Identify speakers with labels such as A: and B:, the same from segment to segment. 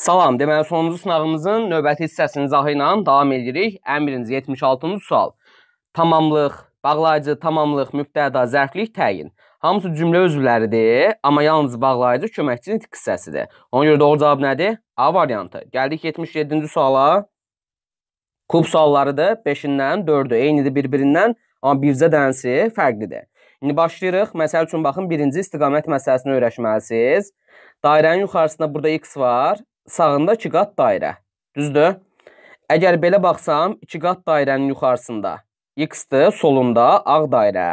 A: Salam, deməli sonuncu sınağımızın növbəti hissəsinin izahı ilə davam edirik. Ən birinci 76-cı sual. Tamamlıq, bağlayıcı, tamamlıq, mübtəda, zərflik təyin. Hamısı cümlə üzvləridir, amma yalnız bağlayıcı köməkçi nitq hissəsidir. Ona görə doğru cavab nədir? A variantı. Gəldik 77-ci suala. Kub suallarıdır. 5-dən 4-ü eynidir bir-birindən, amma bircə dənəsi fərqlidir. İndi başlayırıq. Məsəl üçün baxın, birinci istiqamət məsələsini öyrəşməlisiniz. Dairənin yuxarısında burada x var sağında 2 qat dairə. Düzdür? Əgər belə baxsam, 2 qat dairənin yuxarısında x-dir, solunda ağ dairə.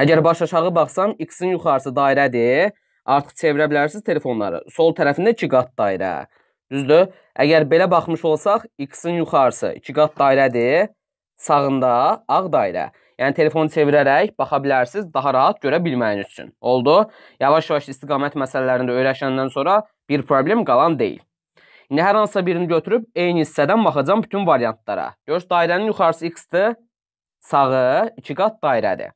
A: Əgər baş aşağı baxsam, x-in yuxarısı dairədir. Artıq çevirə bilərsiniz telefonları. Sol tərəfində 2 qat dairə. Düzdür? Əgər belə baxmış olsaq, x-in yuxarısı 2 qat dairədir. Sağında ağ dairə. Yəni telefonu çevirərək baxa bilərsiniz, daha rahat görə bilməyiniz üçün. Oldu? Yavaş-yavaş istiqamət məsələlərini də öyrəşəndən sonra Bir problem qalan deyil. İndi hər hansısa birini götürüb eyni hissədən baxacam bütün variantlara. Gör, dairənin yuxarısı x-dir, sağı 2 qat dairədir.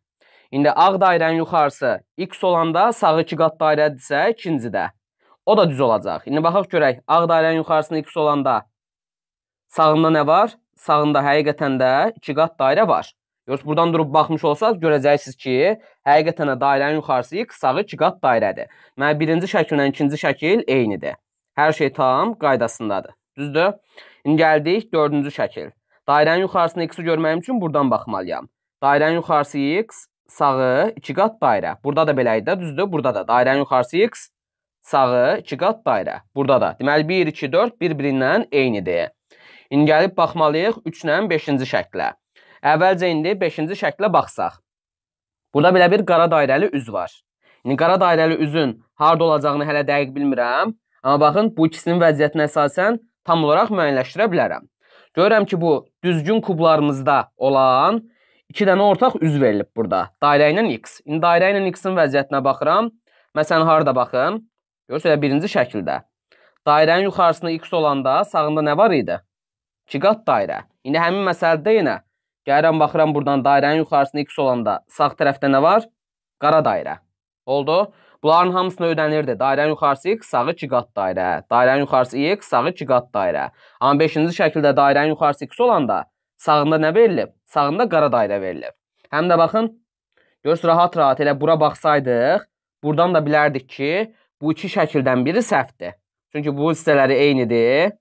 A: İndi ağ dairənin yuxarısı x olanda sağı 2 qat dairədirsə, ikincidə o da düz olacaq. İndi baxaq görək, ağ dairənin yuxarısında x olanda sağında nə var? Sağında həqiqətən də 2 qat dairə var. Görürsünüz, buradan durub baxmış olsanız görəcəksiniz ki, həqiqətən də dairənin yuxarısı x, sağı 2 qat dairədir. Deməli, birinci şəkillə ikinci şəkil eynidir. Hər şey tam qaydasındadır. Düzdür? İndi gəldik dördüncü şəkil. Dairənin yuxarısını x-i görməyim üçün buradan baxmalıyam. Dairənin yuxarısı x, sağı 2 qat dairə. Burada da belədir də, düzdür? Burada da dairənin yuxarısı x, sağı 2 qat dairə. Burada da. Deməli 1 2 4 bir-birindən eynidir. İndi gəlib baxmalıyıq 3 ilə 5-ci şəklə. Əvvəlcə indi 5-ci şəklə baxsaq. Burada belə bir qara dairəli üz var. İndi qara dairəli üzün harda olacağını hələ dəqiq bilmirəm. Amma baxın, bu ikisinin vəziyyətinə əsasən tam olaraq müəyyənləşdirə bilərəm. Görürəm ki, bu düzgün kublarımızda olan iki dənə ortaq üz verilib burada. Dairə ilə x. İndi dairə ilə x-in vəziyyətinə baxıram. Məsələn, harada baxın? Görürsüz, birinci şəkildə. Dairənin yuxarısında x olanda sağında nə var idi? 2 qat dairə. İndi həmin məsələdə yenə Gəlirəm, baxıram buradan dairənin yuxarısında x olanda sağ tərəfdə nə var? Qara dairə. Oldu. Bunların hamısını ödənirdi. Dairənin yuxarısı x, sağı 2 qat dairə. Dairənin yuxarısı x, sağı 2 qat dairə. Amma 5-ci şəkildə dairənin yuxarısı x olanda sağında nə verilib? Sağında qara dairə verilib. Həm də baxın, görürsüz rahat-rahat elə bura baxsaydıq, buradan da bilərdik ki, bu iki şəkildən biri səhvdir. Çünki bu hissələri eynidir,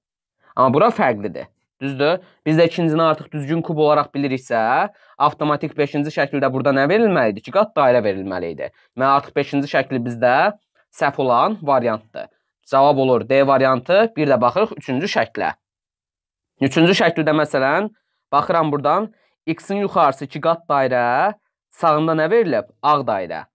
A: amma bura fərqlidir. Düzdür? Biz də ikincini artıq düzgün kub olaraq biliriksə, avtomatik 5-ci şəkildə burada nə verilməli idi? 2 qat dairə verilməli idi. Mən artıq 5-ci şəkli bizdə səhv olan variantdır. Cavab olur D variantı. Bir də baxırıq 3-cü şəklə. 3-cü şəkildə məsələn, baxıram burdan x-in yuxarısı 2 qat dairə, sağında nə verilib? Ağ dairə.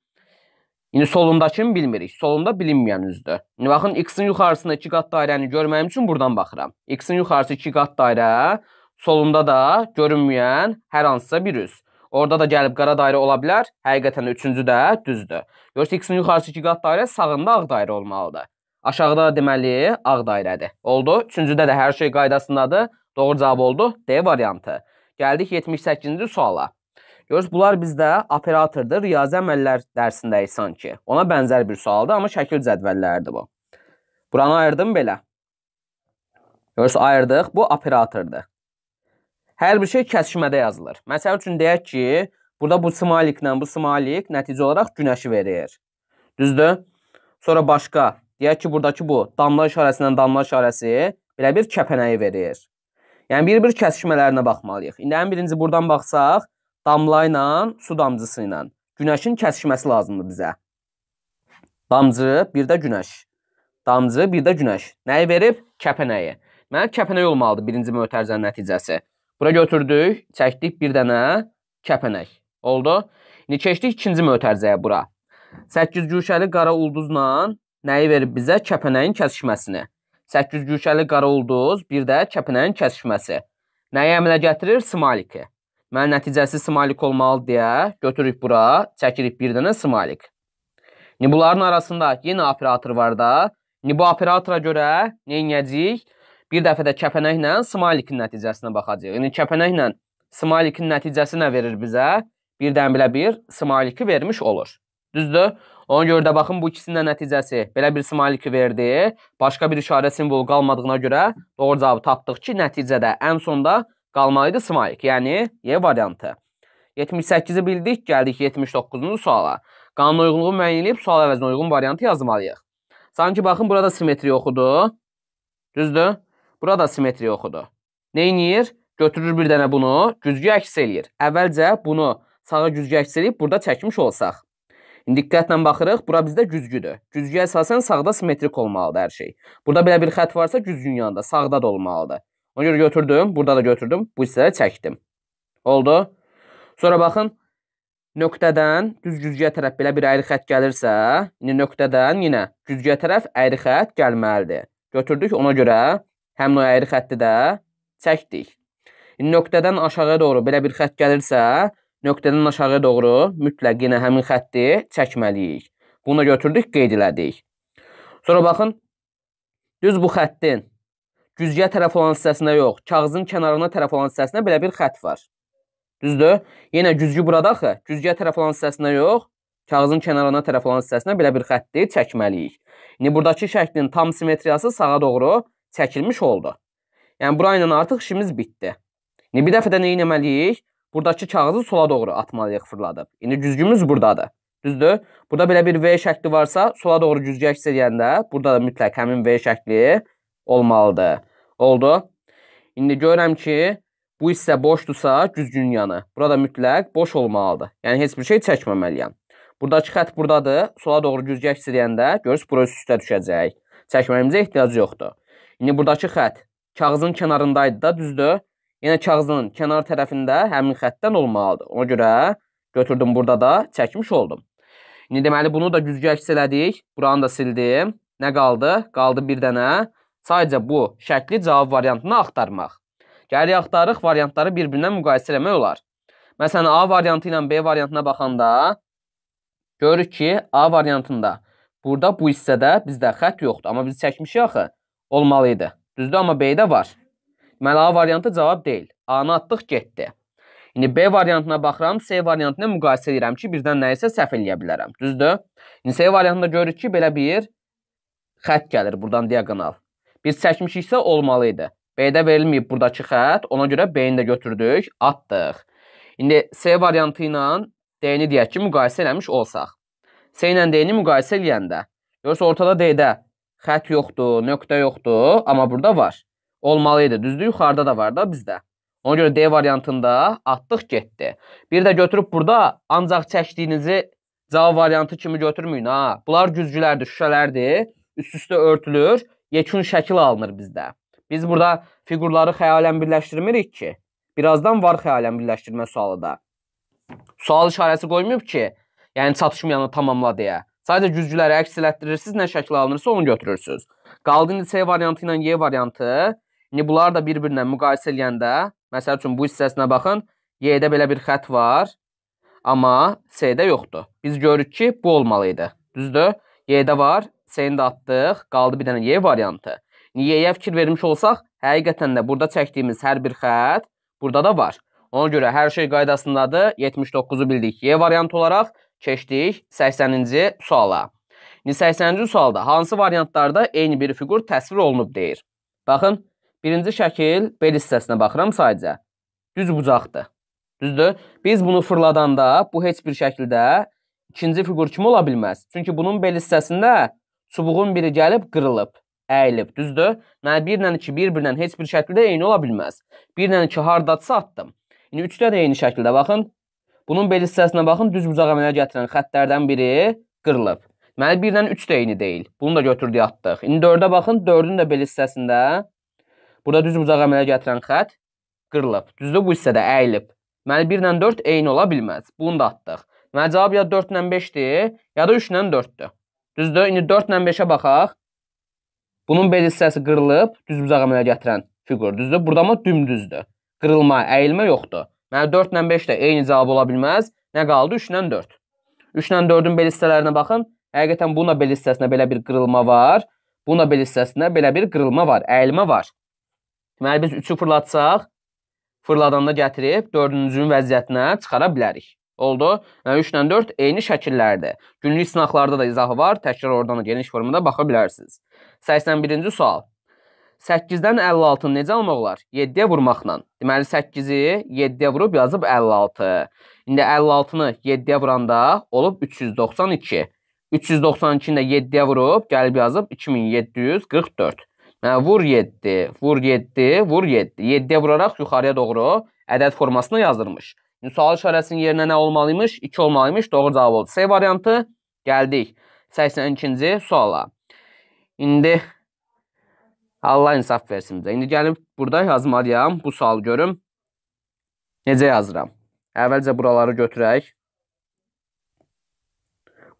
A: İndi solundakını bilmirik. Solunda bilinməyən üzdür. İndi baxın x-in yuxarısında 2 qat dairəni görməyim üçün buradan baxıram. x-in yuxarısı 2 qat dairə, solunda da görünməyən hər hansısa bir üz. Orada da gəlib qara dairə ola bilər. Həqiqətən üçüncü də düzdür. Görürsüz x-in yuxarısı 2 qat dairə sağında ağ dairə olmalıdır. Aşağıda deməli ağ dairədir. Oldu. Üçüncüdə də hər şey qaydasındadır. Doğru cavab oldu D variantı. Gəldik 78-ci suala. Görürsüz, bunlar bizdə operatordur, riyazi əməllər dərsindəyik sanki. Ona bənzər bir sualdır, amma şəkil cədvəlləridir bu. Buranı ayırdım belə. Görürsüz, ayırdıq, bu operatordur. Hər bir şey kəsişmədə yazılır. Məsəl üçün deyək ki, burada bu smaliklə bu smalik nəticə olaraq günəşi verir. Düzdür? Sonra başqa, deyək ki, buradakı bu damla işarəsindən damla işarəsi belə bir kəpənəyi verir. Yəni bir-bir kəsişmələrinə baxmalıyıq. İndi ən birinci buradan baxsaq, damla ilə, su damcısı ilə. Günəşin kəsişməsi lazımdır bizə. Damcı, bir də günəş. Damcı, bir də günəş. Nəyi verib? Kəpənəyi. Mənə kəpənək olmalıdır birinci mötərizənin nəticəsi. Bura götürdük, çəkdik bir dənə kəpənək. Oldu. İndi keçdik ikinci mötərizəyə bura. 8 güşəli qara ulduzla nəyi verib bizə? Kəpənəyin kəsişməsini. 8 güşəli qara ulduz, bir də kəpənəyin kəsişməsi. Nəyi əmələ gətirir? Smoliki. Mən nəticəsi sımalik olmalı deyə götürürük bura, çəkirik bir dənə sımalik. İndi bunların arasında yenə operator var da. İndi bu operatora görə nə edəcəyik? Bir dəfə də kəpənəklə smalikin nəticəsinə baxacağıq. Yəni kəpənəklə smalikin nəticəsi nə verir bizə? Birdən bilə bir smaliki vermiş olur. Düzdür? Ona görə də baxın bu ikisinin də nəticəsi belə bir smaliki verdi. Başqa bir işarə simvolu qalmadığına görə doğru cavabı tapdıq ki, nəticədə ən sonda qalmalıydı Smike, yəni Y e variantı. 78-i bildik, gəldik 79-cu suala. Qanun uyğunluğu müəyyən edib sual əvəzinə uyğun variantı yazmalıyıq. Sanki baxın burada simmetri yoxudur. Düzdür? Burada simmetri yoxudur. Neyinir? Götürür bir dənə bunu, güzgü əks eləyir. Əvvəlcə bunu sağa güzgü əks eləyib burada çəkmiş olsaq. İndi diqqətlə baxırıq, bura bizdə güzgüdür. Güzgüyə əsasən sağda simmetrik olmalıdır hər şey. Burada belə bir xətt varsa güzgün yanında, sağda da olmalıdır. Ona görə götürdüm. Burada da götürdüm. Bu hissəyə çəkdim. Oldu. Sonra baxın. Nöqtədən düz güzgüyə tərəf belə bir əyri xət gəlirsə, indi nöqtədən yenə güzgüyə tərəf əyri xət gəlməlidir. Götürdük. Ona görə həmin o əyri xətti də çəkdik. İndi nöqtədən aşağıya doğru belə bir xət gəlirsə, nöqtədən aşağıya doğru mütləq yenə həmin xətti çəkməliyik. Bunu götürdük, qeyd elədik. Sonra baxın, düz bu xəttin güzgüyə tərəf olan hissəsinə yox, kağızın kənarına tərəf olan hissəsinə belə bir xətt var. Düzdür? Yenə güzgü burada axı, güzgüyə tərəf olan hissəsinə yox, kağızın kənarına tərəf olan hissəsinə belə bir xətti çəkməliyik. İndi buradakı şəklin tam simmetriyası sağa doğru çəkilmiş oldu. Yəni bura ilə artıq işimiz bitdi. İndi bir dəfə də nə etməliyik? Buradakı kağızı sola doğru atmalıyıq fırladıb. İndi güzgümüz burdadır. Düzdür? Burada belə bir V şəkli varsa, sola doğru güzgü əks edəndə burada da mütləq həmin V şəkli olmalıdır. Oldu. İndi görürəm ki, bu hissə boşdursa güzgün yanı. Burada mütləq boş olmalıdır. Yəni, heç bir şey çəkməməliyəm. Buradakı xət buradadır. Sola doğru güzgə əks edəndə görürüz, bura üst üstə düşəcək. Çəkməyimizə ehtiyac yoxdur. İndi buradakı xət kağızın kənarındaydı da, düzdür. Yenə yəni, kağızın kənar tərəfində həmin xətdən olmalıdır. Ona görə götürdüm burada da çəkmiş oldum. İndi deməli bunu da güzgə əks elədik. Buranı da sildim. Nə qaldı? Qaldı bir dənə Sadəcə bu şərtli cavab variantını axtarmaq. Gəli axtarıq variantları bir-birindən müqayisə eləmək olar. Məsələn, A variantı ilə B variantına baxanda görürük ki, A variantında burada bu hissədə bizdə xətt yoxdur, amma biz çəkmişik axı. Olmalı idi. Düzdür, amma B-də var. Deməli A variantı cavab deyil. A-nı atdıq, getdi. İndi B variantına baxıram, C variantına müqayisə edirəm ki, birdən nə isə səhv eləyə bilərəm. Düzdür? İndi C variantında görürük ki, belə bir xətt gəlir buradan diagonal. Biz çəkmişiksə olmalı idi. B-də verilməyib buradakı xətt, ona görə B-ni də götürdük, atdıq. İndi C variantı ilə D-ni deyək ki, müqayisə eləmiş olsaq. C ilə D-ni müqayisə eləyəndə, görsə ortada D-də xətt yoxdur, nöqtə yoxdur, amma burada var. Olmalı idi, düzdür, yuxarıda da var da bizdə. Ona görə D variantında atdıq, getdi. Bir də götürüb burada ancaq çəkdiyinizi cavab variantı kimi götürməyin ha. Bunlar güzgülərdir, şüşələrdir, üst-üstə örtülür yekun şəkil alınır bizdə. Biz burada fiqurları xəyalən birləşdirmirik ki. Birazdan var xəyalən birləşdirmə sualı da. Sual işarəsi qoymayıb ki, yəni çatışmayanı tamamla deyə. Sadəcə güzgüləri əks elətdirirsiniz, nə şəkil alınırsa onu götürürsüz. Qaldı indi C variantı ilə Y variantı. İndi bunlar da bir-birinə müqayisə eləyəndə, məsəl üçün bu hissəsinə baxın, Y-də belə bir xətt var, amma C-də yoxdur. Biz görürük ki, bu olmalı idi. Düzdür? Y-də var, C-ni də atdıq. Qaldı bir dənə Y variantı. Y-yə fikir vermiş olsaq, həqiqətən də burada çəkdiyimiz hər bir xət burada da var. Ona görə hər şey qaydasındadır. 79-u bildik Y variant olaraq. Keçdik 80-ci suala. 80-ci sualda hansı variantlarda eyni bir fiqur təsvir olunub deyir? Baxın, birinci şəkil bel hissəsinə baxıram sadəcə. Düz bucaqdır. Düzdür? Biz bunu fırladanda bu heç bir şəkildə ikinci fiqur kimi ola bilməz. Çünki bunun bel hissəsində çubuğun biri gəlib qırılıb, əyilib, düzdür? Mən 1 ilə 2 bir-birinə heç bir şəkildə eyni ola bilməz. 1 ilə 2 hardadsa atdım. İndi 3-də də eyni şəkildə baxın. Bunun bel hissəsinə baxın, düz bucaq əmələ gətirən xətlərdən biri qırılıb. Deməli 1 ilə 3 də eyni deyil. Bunu da götürdük, atdıq. İndi 4-ə baxın, 4-ün də bel hissəsində burada düz bucaq əmələ gətirən xətt qırılıb. Düzdür? Bu hissədə əyilib. Deməli 1 ilə 4 eyni ola bilməz. Bunu da atdıq. Deməli cavab ya 4 ilə 5-dir, ya da 3 ilə 4-dür. Düzdür? İndi 4 ilə 5-ə baxaq. Bunun bel hissəsi qırılıb, düz bucağa mənə gətirən fiqur, düzdür? Burada mı dümdüzdür? Qırılma, əyilmə yoxdur. Mənə 4 ilə 5 də eyni cavab ola bilməz. Nə qaldı? 3 ilə 4. 3 ilə 4-ün bel hissələrinə baxın. Həqiqətən bununla bel hissəsinə belə bir qırılma var. Bununla bel hissəsinə belə bir qırılma var, əyilmə var. Deməli biz 3-ü fırlatsaq, fırladanda gətirib 4-cünün vəziyyətinə çıxara bilərik. Oldu. 3-lə 4 eyni şəkillərdir. Günlük sınaqlarda da izahı var. Təkrar oradan da geniş formada baxa bilərsiniz. 81-ci sual. 8-dən 56-nı necə almaq olar? 7-yə vurmaqla. Deməli 8-i 7-yə vurub yazıb 56. İndi 56-nı 7-yə vuranda olub 392. 392-ni də 7-yə vurub gəlib yazıb 2744. Yəni hə, vur 7, vur 7, vur 7. 7-yə vuraraq yuxarıya doğru ədəd formasını yazdırmış. Sual işarəsinin yerinə nə olmalıymış? 2 olmalıymış. Doğru cavab oldu. C variantı. Gəldik 82-ci suala. İndi Allah insaf versin bizə. İndi gəlib burada yazmalıyam. Bu sualı görüm. Necə yazıram? Əvvəlcə buraları götürək.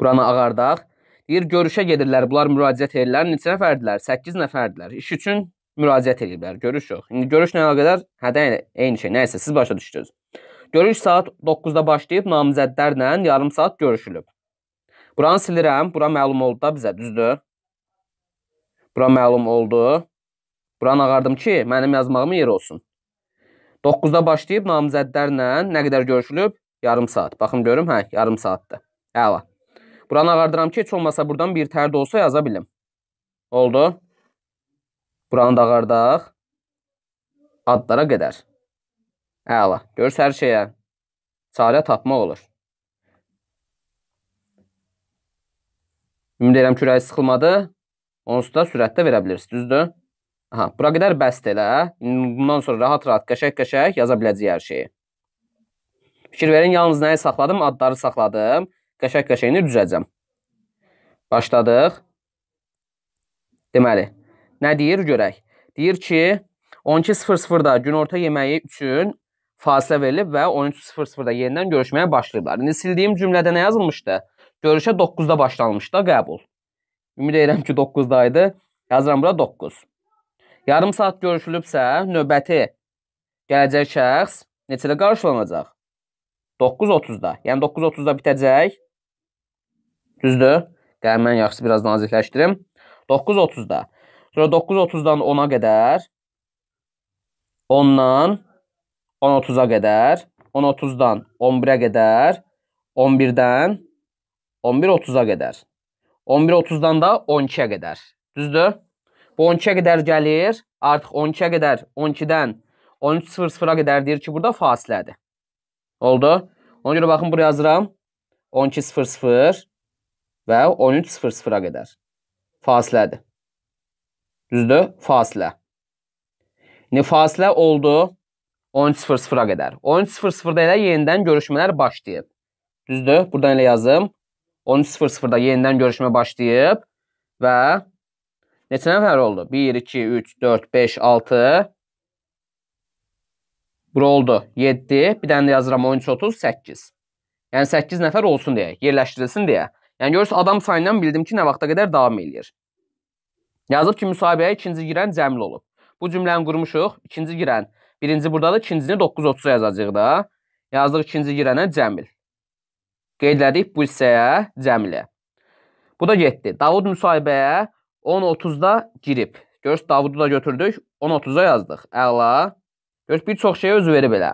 A: Buranı ağardaq. Deyir, görüşə gedirlər. Bunlar müraciət edirlər. Neçə nəfərdilər? 8 nəfərdilər. İş üçün müraciət ediblər. Görüş yox. İndi görüş nə əlaqədar? Hə, də eyni şey. Nəysə, siz başa düşdünüz. Görüş saat 9-da başlayıb namizədlərlə yarım saat görüşülüb. Buranı silirəm, bura məlum oldu da bizə, düzdür? Bura məlum oldu. Buranı ağardım ki, mənim yazmağımın yeri olsun. 9-da başlayıb namizədlərlə nə qədər görüşülüb? Yarım saat. Baxın görüm, hə, yarım saatdır. Əla. Buranı ağardıram ki, heç olmasa buradan bir tər də olsa yaza bilim. Oldu. Buranı da ağardaq. Adlara qədər. Əla. Görürsə hər şeyə çarə tapmaq olur. Ümid edirəm ki, ürəyi sıxılmadı. Onsuz da sürətdə verə bilirsiniz, düzdür? Aha, bura qədər bəsdir elə. Hə? Bundan sonra rahat-rahat, qəşək-qəşək yaza biləcəyik hər şeyi. Fikir verin, yalnız nəyi saxladım? Adları saxladım. Qəşək-qəşəyini düzəcəm. Başladıq. Deməli, nə deyir? Görək. Deyir ki, 12.00-da günorta yeməyi üçün fasilə verilib və 13:00-da yenidən görüşməyə başlayıblar. İndi sildiyim cümlədə nə yazılmışdı? Görüşə 9-da başlanmışdı, qəbul. Ümid edirəm ki, 9-da idi. Yazıram bura 9. Yarım saat görüşülübsə, növbəti gələcək şəxs neçədə qarşılanacaq? 9:30-da. Yəni 9:30-da bitəcək. Düzdür? Gəlin mən yaxşı biraz nazikləşdirim. 9:30-da. Sonra 9:30-dan 10-a qədər 10-dan 10.30-a qədər, 10.30-dan 11-ə qədər, 11-dən 11.30-a qədər. 11.30-dan da 12-ə qədər. Düzdür? Bu 12-ə qədər gəlir. Artıq 12-ə qədər 12-dən 13.00-a qədər deyir ki, burada fasilədir. Oldu? Ona görə baxın, bura yazıram. 12.00 və 13.00-a qədər. Fasilədir. Düzdür? Fasilə. İndi fasilə oldu. 10.00-a qədər. 10.00-da elə yenidən görüşmələr başlayıb. Düzdür? Buradan elə yazım. 10.00-da yenidən görüşmə başlayıb və neçə nəfər oldu? 1, 2, 3, 4, 5, 6. Bura oldu 7, bir dənə də yazıram 13.30, 8. Yəni 8 nəfər olsun deyə, yerləşdirilsin deyə. Yəni görürsüz adam sayından bildim ki, nə vaxta qədər davam eləyir. Yazıb ki, müsahibəyə ikinci girən Cəmil olub. Bu cümləni qurmuşuq. İkinci girən Birinci burdadır, ikincini 9.30-a yazacağıq da. Yazdıq ikinci girənə Cəmil. Qeydlədik bu hissəyə Cəmilə. Bu da getdi. Davud müsahibəyə 10.30-da girib. Görürsünüz, Davudu da götürdük, 10.30-a yazdıq. Əla. Görürsünüz, bir çox şey öz verib elə.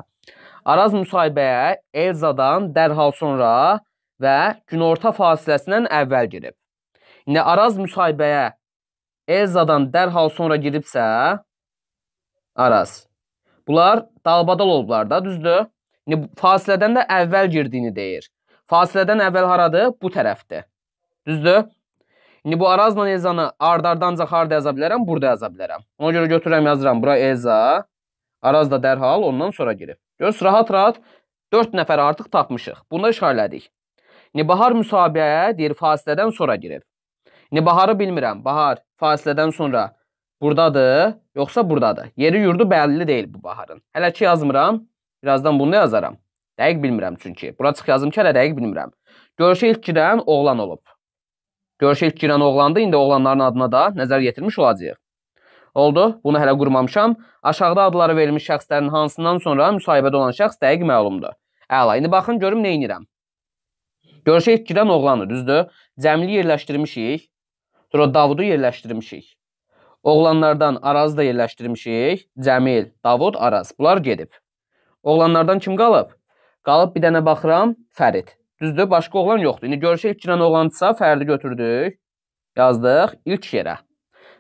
A: Araz müsahibəyə Elzadan dərhal sonra və günorta fasiləsindən əvvəl girib. İndi Araz müsahibəyə Elzadan dərhal sonra giribsə, Araz Bunlar dalbadal olublar da, düzdür? İndi fasilədən də əvvəl girdiyini deyir. Fasilədən əvvəl haradır? Bu tərəfdir. Düzdür? İndi bu Arazla Elzanı ard-arda ancaq harda yaza bilərəm? Burada yaza bilərəm. Ona görə götürürəm, yazıram. Bura Elza, Araz da dərhal ondan sonra girib. Görürsünüz, rahat-rahat 4 nəfər artıq tapmışıq. Bunda işarələdik. İndi Bahar müsabiəyə deyir fasilədən sonra girib. İndi Baharı bilmirəm. Bahar fasilədən sonra Buradadır, yoxsa buradadır. Yeri yurdu bəlli deyil bu baharın. Hələ ki yazmıram. Birazdan bunu yazaram. Dəqiq bilmirəm çünki. Bura çıx yazım ki, hələ dəqiq bilmirəm. Görüşə ilk girən oğlan olub. Görüşə ilk girən oğlandı. İndi oğlanların adına da nəzər yetirmiş olacağıq. Oldu. Bunu hələ qurmamışam. Aşağıda adları verilmiş şəxslərin hansından sonra müsahibədə olan şəxs dəqiq məlumdur. Əla. İndi baxın görüm nə edirəm. Görüşə ilk girən oğlanı, düzdür? Cəmli yerləşdirmişik. Sonra Davudu yerləşdirmişik. Oğlanlardan Arazı da yerləşdirmişik. Cəmil, Davud, Araz. Bunlar gedib. Oğlanlardan kim qalıb? Qalıb bir dənə baxıram, Fərid. Düzdür, başqa oğlan yoxdur. İndi görüşək fikirən oğlandısa, Fəridi götürdük. Yazdıq ilk yerə.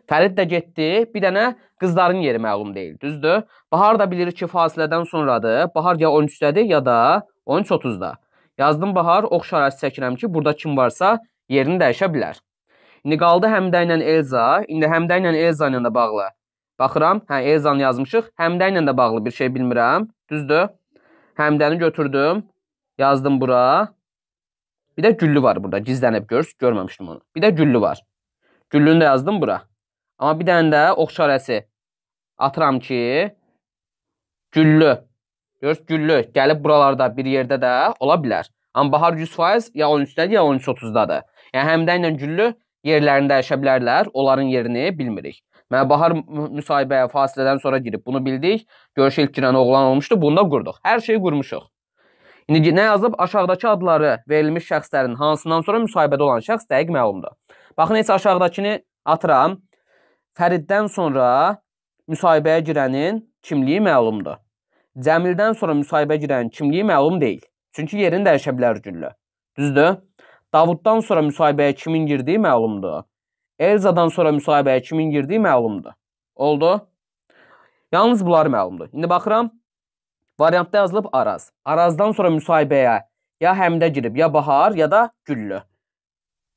A: Fərid də getdi. Bir dənə qızların yeri məlum deyil, düzdür? Bahar da bilirik ki, fasilədən sonradır. Bahar ya 13-dədir, ya da 13.30-da. Yazdım Bahar, oxşar əs çəkirəm ki, burada kim varsa yerini dəyişə bilər. İndi qaldı Həmdə ilə Elza. İndi Həmdə ilə Elza ilə də bağlı. Baxıram, hə Elzanı yazmışıq. Həmdə ilə də bağlı bir şey bilmirəm. Düzdür? Həmdəni götürdüm, yazdım bura. Bir də güllü var burada, gizlənib görs, görməmişdim onu. Bir də güllü var. Güllünü də yazdım bura. Amma bir dənə də ox işarəsi atıram ki, güllü. Görs, güllü gəlib buralarda bir yerdə də ola bilər. Amma bahar 100% ya 13-dədir, ya 13-30-dadır. Yəni həmdə ilə güllü yerlərində əşəblərlər, onların yerini bilmirik. Mən bahar müsahibəyə fasilədən sonra girib bunu bildik. Görüş ilk girən oğlan olmuşdu, bunu da qurduq. Hər şeyi qurmuşuq. İndi nə yazılıb? Aşağıdakı adları verilmiş şəxslərin hansından sonra müsahibədə olan şəxs dəqiq məlumdur. Baxın, heç aşağıdakını atıram. Fəriddən sonra müsahibəyə girənin kimliyi məlumdur. Cəmildən sonra müsahibəyə girənin kimliyi məlum deyil. Çünki yerini dəyişə bilər güllü. Düzdür? Davuddan sonra müsahibəyə kimin girdiyi məlumdur. Elzadan sonra müsahibəyə kimin girdiyi məlumdur. Oldu? Yalnız bunlar məlumdur. İndi baxıram. Variantda yazılıb Araz. Arazdan sonra müsahibəyə ya Həmdə girib, ya Bahar, ya da Güllü.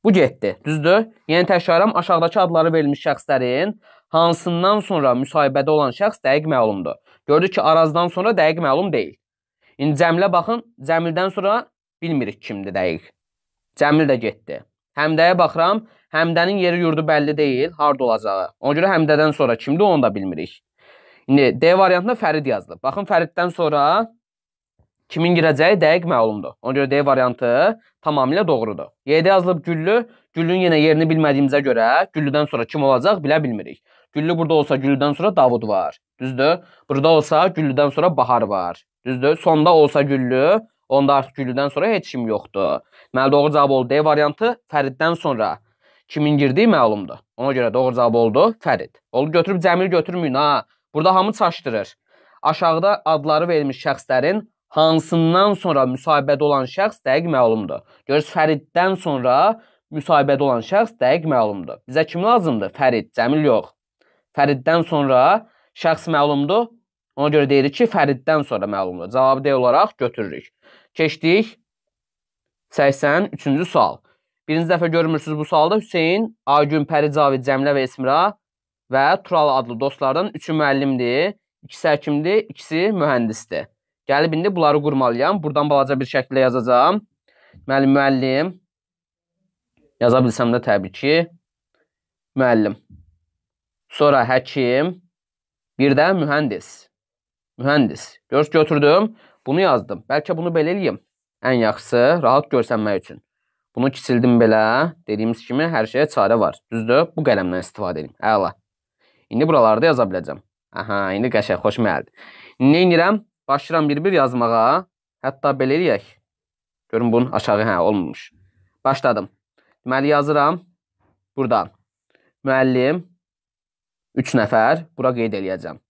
A: Bu getdi, düzdür? Yəni təkrarım aşağıdakı adları verilmiş şəxslərin hansından sonra müsahibədə olan şəxs dəqiq məlumdur. Gördük ki, Arazdan sonra dəqiq məlum deyil. İndi Cəmilə baxın, Cəmildən sonra bilmirik kimdir dəqiq. Cəmil də getdi. Həmdəyə baxıram, Həmdənin yeri yurdu bəlli deyil, harda olacağı. Ona görə Həmdədən sonra kimdir onu da bilmirik. İndi D variantında Fərid yazılıb. Baxın Fəriddən sonra kimin girəcəyi dəqiq məlumdur. Ona görə D variantı tamamilə doğrudur. Y-də yazılıb Güllü. Güllünün yenə yerini bilmədiyimizə görə Güllüdən sonra kim olacaq bilə bilmirik. Güllü burada olsa Güllüdən sonra Davud var. Düzdür? Burada olsa Güllüdən sonra Bahar var. Düzdür? Sonda olsa Güllü, onda artıq Güllüdən sonra heç kim yoxdur. Deməli doğru cavab oldu D e variantı. Fəriddən sonra kimin girdiyi məlumdur. Ona görə doğru cavab oldu Fərid. Oldu götürüb Cəmil götürməyin ha. Burada hamı çaşdırır. Aşağıda adları verilmiş şəxslərin hansından sonra müsahibədə olan şəxs dəqiq məlumdur. Görürüz Fəriddən sonra müsahibədə olan şəxs dəqiq məlumdur. Bizə kim lazımdır? Fərid, Cəmil yox. Fəriddən sonra şəxs məlumdur. Ona görə deyirik ki, Fəriddən sonra məlumdur. Cavabı D olaraq götürürük. Keçdik 83-cü sual. Birinci dəfə görmürsünüz bu sualda Hüseyn, Agün, Pəri, Cavid, Cəmilə və Esmira və Tural adlı dostlardan üçü müəllimdir, ikisi həkimdir, ikisi mühəndisdir. Gəlib indi bunları qurmalıyam. Buradan balaca bir şəkildə yazacağam. Müəllim, müəllim. Yaza bilsəm də təbii ki, müəllim. Sonra həkim, bir də mühəndis. Mühəndis. Göz götürdüm, bunu yazdım. Bəlkə bunu belə eləyim. Ən yaxşısı rahat görsənmək üçün. Bunu kiçildim belə. Dediyimiz kimi hər şeyə çarə var. Düzdür? Bu qələmdən istifadə edim. Əla. İndi buralarda yaza biləcəm. Aha, indi qəşəng, xoş məldir. Nə edirəm? Başlayıram bir-bir yazmağa. Hətta belə eləyək. Görün bunun aşağı hə olmamış. Başladım. Deməli yazıram burdan. Müəllim 3 nəfər bura qeyd eləyəcəm.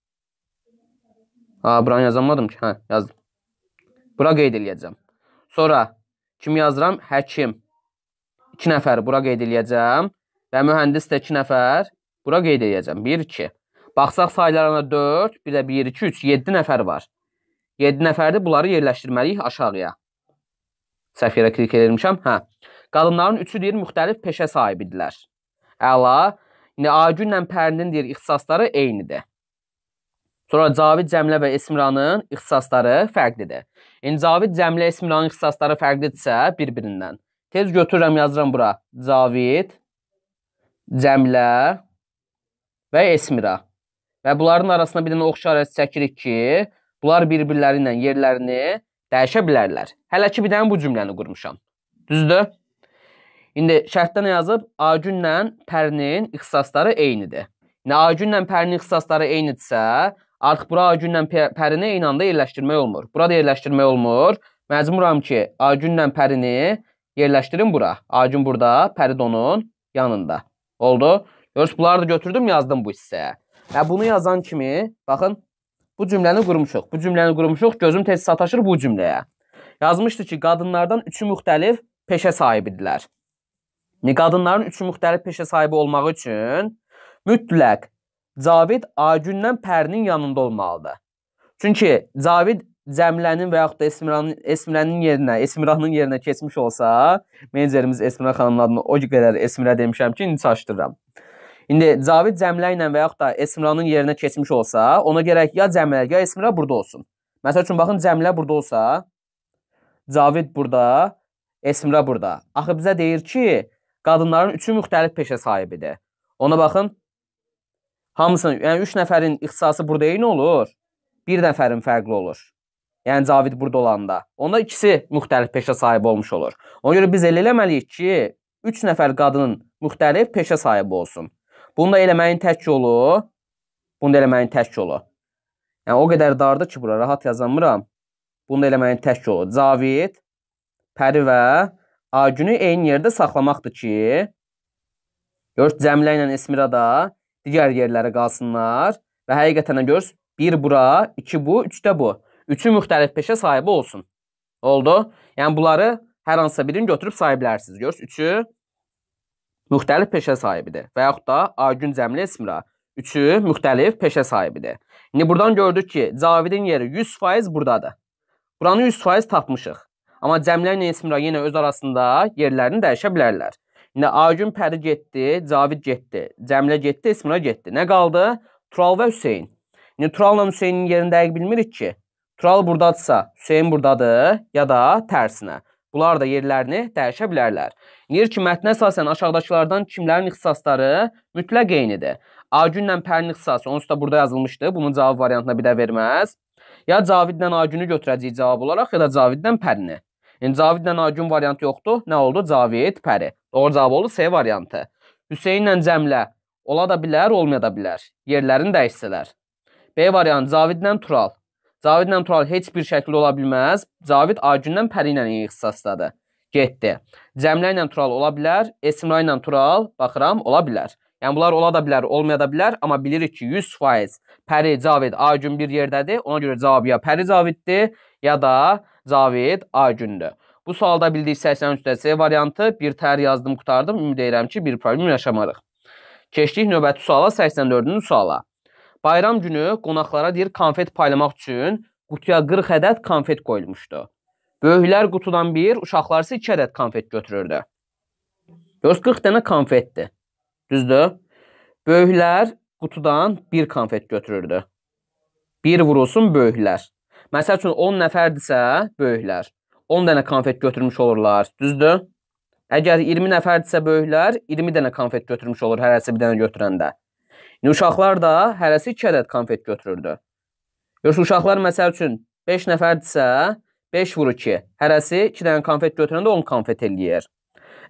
A: Ha, buranı yazamadım ki. Hə, yazdım. Bura qeyd eləyəcəm. Sonra kim yazıram? Həkim. 2 nəfər bura qeyd eləyəcəm və mühəndis də 2 nəfər bura qeyd eləyəcəm. 1 2. Baxsaq saylarına 4, bir də 1 2 3 7 nəfər var. 7 nəfərdir. Bunları yerləşdirməliyik aşağıya. Səhv yerə klik etmişəm. Hə. Qadınların üçü deyir müxtəlif peşə sahibidirlər. Əla. İndi Agünlə Pərinin deyir ixtisasları eynidir. Sonra Cavid cəmlə və esmiranın ixtisasları fərqlidir. İndi Cavid cəmlə esmiranın ixtisasları fərqlidirsə bir-birindən. Tez götürürəm, yazıram bura. Cavid, cəmlə və esmira. Və bunların arasında bir dənə ox işarəsi çəkirik ki, bunlar bir-birləri ilə yerlərini dəyişə bilərlər. Hələ ki bir dənə bu cümləni qurmuşam. Düzdür? İndi şərtdə nə yazıb? Agünlə Pərinin ixtisasları eynidir. Yəni Agünlə Pərinin ixtisasları eynidirsə, Artıq bura A-günlə P-rini eyni anda yerləşdirmək olmur. Bura da yerləşdirmək olmur. Məcburam ki, A-günlə P-rini yerləşdirim bura. A-gün burada, P-ri də onun yanında. Oldu? Görürsüz, bunları da götürdüm, yazdım bu hissəyə. Və bunu yazan kimi, baxın, bu cümləni qurmuşuq. Bu cümləni qurmuşuq, gözüm tez sataşır bu cümləyə. Yazmışdı ki, qadınlardan üçü müxtəlif peşə sahibidirlər. Yəni qadınların üçü müxtəlif peşə sahibi olmağı üçün mütləq Cavid Agündən Pərinin yanında olmalıdır. Çünki Cavid Cəmlənin və yaxud da Esmiranın, Esmirənin yerinə, Esmiranın yerinə keçmiş olsa, menecerimiz Esmira xanımın adını o qədər Esmirə demişəm ki, indi çaşdırıram. İndi Cavid Cəmlə ilə və yaxud da Esmiranın yerinə keçmiş olsa, ona gərək ya Cəmlə, ya Esmira burada olsun. Məsəl üçün, baxın, Cəmlə burada olsa, Cavid burada, Esmira burada. Axı bizə deyir ki, qadınların üçü müxtəlif peşə sahibidir. Ona baxın, Hamısının, yəni 3 nəfərin ixtisası burada eyni olur. Bir nəfərin fərqli olur. Yəni Cavid burada olanda. Onda ikisi müxtəlif peşə sahibi olmuş olur. Ona görə biz elə eləməliyik ki, 3 nəfər qadının müxtəlif peşə sahibi olsun. Bunu da eləməyin tək yolu, bunu da eləməyin tək yolu. Yəni o qədər dardı ki, bura rahat yazamıram. Bunu da eləməyin tək yolu. Cavid, Pəri və Agünü eyni yerdə saxlamaqdır ki, görürsüz Cəmilə ilə Esmira da digər yerlərə qalsınlar və həqiqətən də görürsüz 1 bura, 2 bu, 3 də bu. Üçü müxtəlif peşə sahibi olsun. Oldu? Yəni bunları hər hansısa birini götürüb sahiblərsiniz. Görürsüz, üçü müxtəlif peşə sahibidir və yaxud da Agün Cəmli Esmira üçü müxtəlif peşə sahibidir. İndi buradan gördük ki, Cavidin yeri 100% burdadır. Buranı 100% tapmışıq. Amma Cəmlə ilə Esmira yenə öz arasında yerlərini dəyişə bilərlər. Nə Aygün Pəri getdi, Cavid getdi, Cəmilə getdi, İsmila getdi. Nə qaldı? Tural və Hüseyn. İndi Turalla Hüseynin yerini dəqiq bilmirik ki. Tural burdadsa, Hüseyn burdadır ya da tərsinə. Bunlar da yerlərini dəyişə bilərlər. Yer ki, mətnə əsasən aşağıdakılardan kimlərin ixtisasları mütləq eynidir. Agünlə Pərin ixtisası, onsuz da burada yazılmışdı. Bunun cavab variantına bir də verməz. Ya Cavidlə Agünü götürəcəyik cavab olaraq, ya da Cavidlə Pərini. Yəni, Cavidlə Agün variantı yoxdur. Nə oldu? Cavid, Pəri. Doğru cavab olur C variantı. Hüseynlə Cəmlə ola da bilər, olmaya da bilər. Yerlərini dəyişsələr. B variantı Zavidlə Tural. Zavidlə Tural heç bir şəkildə ola bilməz. Zavid Agündən Pəri ilə ixtisasdadır. Getdi. Cəmlə ilə Tural ola bilər, Esmra ilə Tural baxıram ola bilər. Yəni bunlar ola da bilər, olmaya da bilər, amma bilirik ki 100% Pəri Cavid Agün bir yerdədir. Ona görə cavab ya Pəri Caviddir, ya da Cavid Agündür. Bu sualda bildik 80 üstə C variantı. Bir tər yazdım, qutardım. Ümid edirəm ki, bir problem yaşamarıq. Keçdik növbəti suala, 84-cü suala. Bayram günü qonaqlara deyir konfet paylamaq üçün qutuya 40 ədəd konfet qoyulmuşdu. Böyüklər qutudan bir, uşaqlar isə 2 ədəd konfet götürürdü. 140 dənə konfetdir. Düzdür? Böyüklər qutudan 1 konfet götürürdü. 1 vurulsun böyüklər. Məsəl üçün 10 nəfərdirsə böyüklər. 10 dənə konfet götürmüş olurlar. Düzdür? Əgər 20 nəfərdirsə böyüklər 20 dənə konfet götürmüş olur hərəsi bir dənə götürəndə. İndi uşaqlar da hərəsi 2 ədəd konfet götürürdü. Yox uşaqlar məsəl üçün 5 nəfərdirsə 5 vur 2. Hərəsi 2 dənə konfet götürəndə 10 konfet eləyir.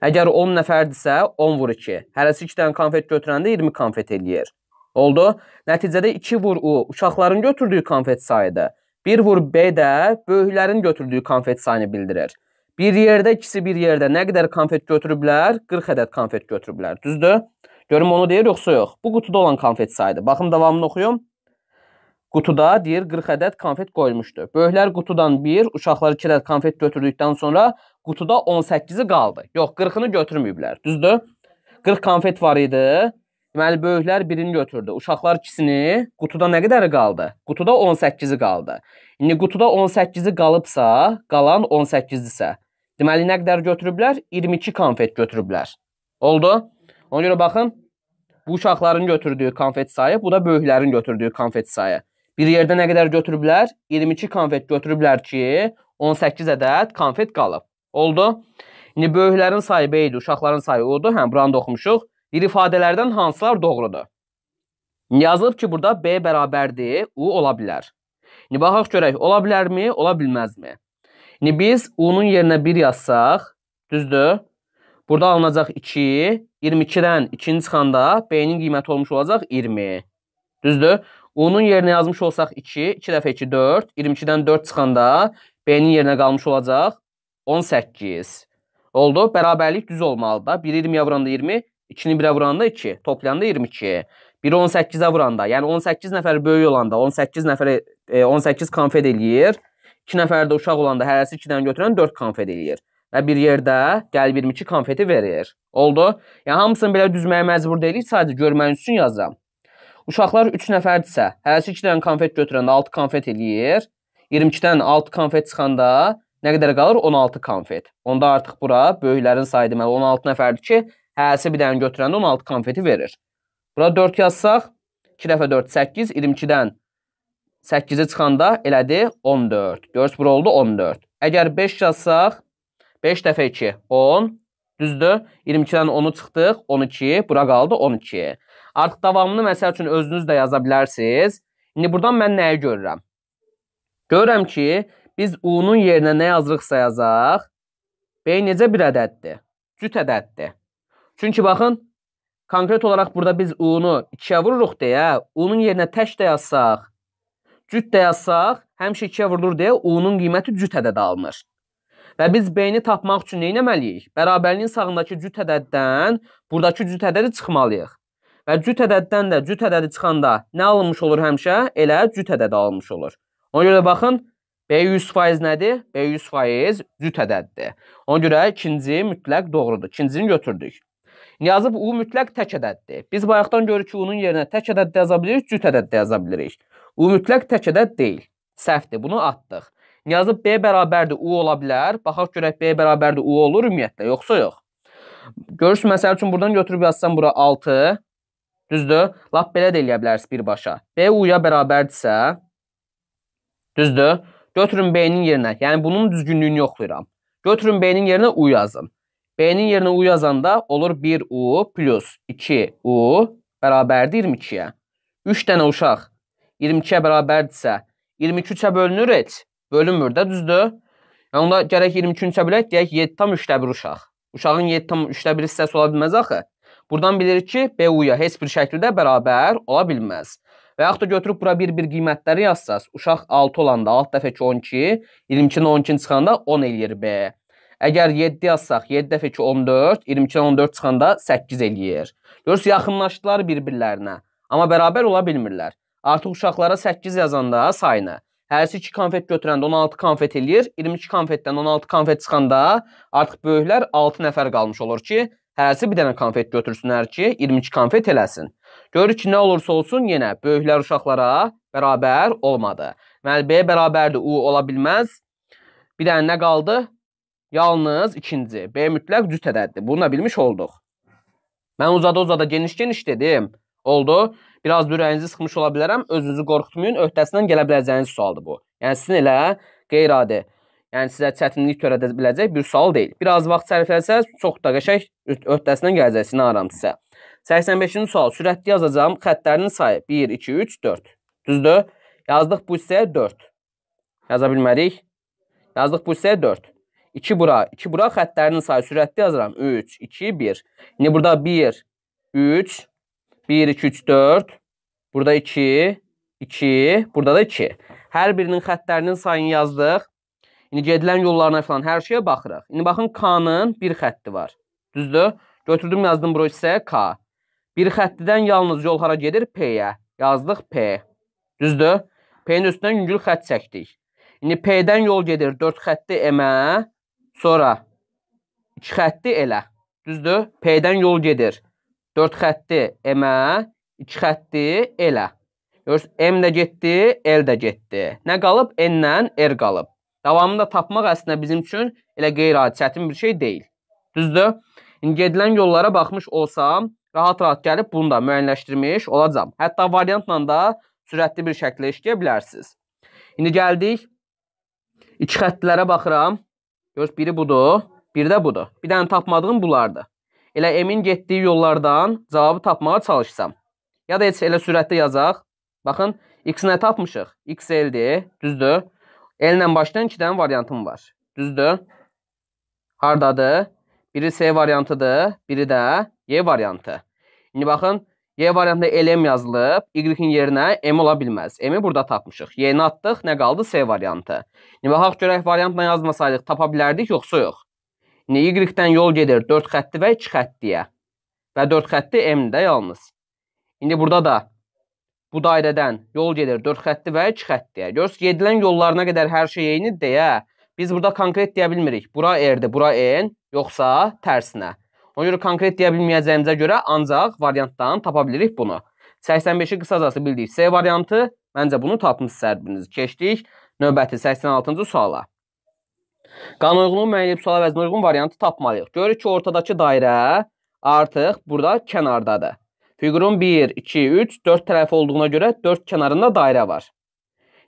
A: Əgər 10 nəfərdirsə 10 vur 2. Hərəsi 2 dənə konfet götürəndə 20 konfet eləyir. Oldu? Nəticədə 2 vur u uşaqların götürdüyü konfet sayıdır. Bir vur B də böyüklərin götürdüyü konfet sayını bildirir. Bir yerdə, ikisi bir yerdə nə qədər konfet götürüblər? 40 ədəd konfet götürüblər. Düzdür? Görüm onu deyir yoxsa yox. Bu qutuda olan konfet sayıdır. Baxın davamını oxuyum. Qutuda deyir 40 ədəd konfet qoyulmuşdu. Böyüklər qutudan 1, uşaqlar 2 ədəd konfet götürdükdən sonra qutuda 18-i qaldı. Yox, 40-ını götürməyiblər. Düzdür? 40 konfet var idi. Deməli, böyüklər birini götürdü. Uşaqlar ikisini. Qutuda nə qədəri qaldı? Qutuda 18-i qaldı. İndi qutuda 18-i qalıbsa, qalan 18-dirsə. Deməli, nə qədər götürüblər? 22 konfet götürüblər. Oldu? Ona görə baxın, bu uşaqların götürdüyü konfet sayı, bu da böyüklərin götürdüyü konfet sayı. Bir yerdə nə qədər götürüblər? 22 konfet götürüblər ki, 18 ədəd konfet qalıb. Oldu? İndi böyüklərin sayı B idi, uşaqların sayı O-dur. Hə, buranda oxumuşuq. Bir ifadələrdən hansılar doğrudur? Yazılıb ki, burada B bərabərdir, U ola bilər. İndi baxaq görək, ola bilərmi, ola bilməzmi? İndi biz U-nun yerinə 1 yazsaq, düzdür? Burada alınacaq 2, 22-dən 2-ni çıxanda B-nin qiyməti olmuş olacaq 20. Düzdür? U-nun yerinə yazmış olsaq 2, 2 dəfə 2, 4, 22-dən 4 çıxanda B-nin yerinə qalmış olacaq 18. Oldu, bərabərlik düz olmalıdır da. 1-i 20-yə vuranda 20, 2-ni 1-ə vuranda 2, toplayanda 22. Biri 18-ə vuranda, yəni 18 nəfər böyük olanda 18 nəfər e, 18 konfet eləyir. 2 nəfər də uşaq olanda hərəsi 2-dən götürən 4 konfet eləyir. Və bir yerdə gəlib 22 konfeti verir. Oldu? Yəni hamısını belə düzməyə məcbur deyilik, sadəcə görməyiniz üçün yazıram. Uşaqlar 3 nəfərdirsə, hərəsi 2 dənə konfet götürəndə 6 konfet eləyir. 22-dən 6 konfet çıxanda nə qədər qalır? 16 konfet. Onda artıq bura böyüklərin sayı deməli 16 nəfərdir ki, Hərəsi bir dənə götürəndə 16 konfeti verir. Bura 4 yazsaq, 2 dəfə 4, 8, 22-dən 8-i çıxanda elədi 14. Görürüz, bura oldu 14. Əgər 5 yazsaq, 5 dəfə 2, 10, düzdür. 22-dən 10-u çıxdıq, 12, bura qaldı 12. Artıq davamını məsəl üçün özünüz də yaza bilərsiniz. İndi buradan mən nəyi görürəm? Görürəm ki, biz U-nun yerinə nə yazırıqsa yazaq, B necə bir ədəddir? Cüt ədəddir. Çünki baxın, konkret olaraq burada biz U-nu 2-yə vururuq deyə, U-nun yerinə tək də yazsaq, cüt də yazsaq, həmişə 2-yə vurulur deyə U-nun qiyməti cüt ədədə alınır. Və biz B-ni tapmaq üçün nə etməliyik? Bərabərliyin sağındakı cüt ədəddən buradakı cüt ədədi çıxmalıyıq. Və cüt ədəddən də cüt ədədi çıxanda nə alınmış olur həmişə? Elə cüt ədədi alınmış olur. Ona görə baxın, B 100% nədir? B 100% cüt ədəddir. Ona görə ikinci mütləq doğrudur. İkincini götürdük. Yazıb U mütləq tək ədəddir. Biz bayaqdan görürük ki, U-nun yerinə tək ədəd də yaza bilirik, cüt ədəd də yaza bilirik. U mütləq tək ədəd deyil. Səhvdir, bunu atdıq. Yazıb B bərabərdir U ola bilər. Baxaq görək B bərabərdir U olur ümumiyyətlə, yoxsa yox. Görürsün, məsəl üçün buradan götürüb yazsam bura 6. Düzdür? Lap belə də eləyə bilərsiniz birbaşa. B U-ya bərabərdirsə, düzdür? Götürün B-nin yerinə. Yəni bunun düzgünlüyünü yoxlayıram. Götürün B-nin yerinə U yazın. B-nin yerinə U yazanda olur 1U plus 2U bərabərdir 22-yə. 3 dənə uşaq 22-yə bərabərdirsə, 22-3-ə bölünür heç, bölünmür də, düzdür. Yəni, onda gərək 22-3-ə bilək, deyək 7 tam 3-də 1 uşaq. Uşağın 7 tam 3-də 1 hissəsi ola bilməz axı. Buradan bilirik ki, BU-ya heç bir şəkildə bərabər ola bilməz. Və yaxud da götürüb bura bir-bir qiymətləri yazsaz, uşaq 6 olanda 6 dəfə 12, 22-nin 12-ni çıxanda 10 eləyir B-yə. Əgər 7 yazsaq, 7 dəfə 2 14, 22-dən 14 çıxanda 8 eləyir. Görürsüz, yaxınlaşdılar bir-birlərinə, amma bərabər ola bilmirlər. Artıq uşaqlara 8 yazanda sayını Hərsi 2 konfet götürəndə 16 konfet eləyir. 22 konfetdən 16 konfet çıxanda artıq böyüklər 6 nəfər qalmış olur ki, hərsi bir dənə konfet götürsünlər ki, 22 konfet eləsin. Görür ki, nə olursa olsun yenə böyüklər uşaqlara bərabər olmadı. Deməli B bərabərdir, U ola bilməz. Bir dənə nə qaldı? Yalnız ikinci. B mütləq cüt ədəddir. Bunu da bilmiş olduq. Mən uzada-uzada geniş-geniş dedim. Oldu. Biraz dürəyinizi sıxmış ola bilərəm. Özünüzü qorxutmayın. Öhdəsindən gələ biləcəyiniz sualdır bu. Yəni sizin elə qeyri-adi, yəni sizə çətinlik törədə biləcək bir sual deyil. Biraz vaxt sərf etsəz çox da qəşəng öhdəsindən gələcəksiniz aramsınızə. 85-ci sual. Sürətli yazacağım xətlərinin sayı 1, 2, 3, 4. Düzdür? Yazdıq bu hissəyə 4. Yaza bilmərik. Yazdıq bu hissəyə 4. 2 bura, 2 bura xəttlərinin sayı sürətli yazıram. 3, 2, 1. İndi burada 1, 3, 1, 2, 3, 4. Burada 2, 2, burada da 2. Hər birinin xəttlərinin sayını yazdıq. İndi gedilən yollarına falan hər şeyə baxırıq. İndi baxın K-nın bir xətti var. Düzdür? Götürdüm yazdım bura isə K. Bir xəttidən yalnız yol hara gedir? P-yə. Yazdıq P. Düzdür? P-nin üstündən yüngül xətt çəkdik. İndi P-dən yol gedir 4 xətti M-ə. Sonra 2 xətti elə. Düzdür? P-dən yol gedir. 4 xətti M-ə, 2 xətti elə. Görürsüz, M də getdi, L də getdi. Nə qalıb? N-lə R qalıb. Davamını da tapmaq əslində bizim üçün elə qeyri-adi çətin bir şey deyil. Düzdür? İndi gedilən yollara baxmış olsam, rahat-rahat gəlib bunu da müəyyənləşdirmiş olacam. Hətta variantla da sürətli bir şəkildə işləyə bilərsiniz. İndi gəldik 2 xətlərə baxıram. Görürsüz, biri budur, bir də budur. Bir dənə tapmadığım bunlardır. Elə Emin getdiyi yollardan cavabı tapmağa çalışsam. Ya da heç elə sürətli yazaq. Baxın, x nə tapmışıq? x l-dir, düzdür. L ilə başlayan 2 dənə variantım var. Düzdür. Hardadır? Biri C variantıdır, biri də Y variantı. İndi baxın, Y variantında LM yazılıb, Y-in yerinə M ola bilməz. M-i burada tapmışıq. Y-ni atdıq, nə qaldı? S variantı. İndi baxaq görək variantla yazmasaydıq tapa bilərdik, yoxsa yox. İndi Y-dən yol gedir 4 xətti və 2 xəttiyə. Və 4 xətti M-dir də yalnız. İndi burada da bu dairədən yol gedir 4 xətti və 2 xəttiyə. Görürüz ki, gedilən yollarına qədər hər şey eynidir deyə biz burada konkret deyə bilmirik. Bura R-dir, bura N, yoxsa tərsinə. Ona görə konkret deyə bilməyəcəyimizə görə ancaq variantdan tapa bilirik bunu. 85-i qısacası bildik C variantı. Məncə bunu tapmış sərbiniz. Keçdik növbəti 86-cı suala. Qanun uyğunluğu müəyyən edib suala vəzinə uyğun variantı tapmalıyıq. Görürük ki, ortadakı dairə artıq burada kənardadır. Figurun 1, 2, 3, 4 tərəfi olduğuna görə 4 kənarında dairə var.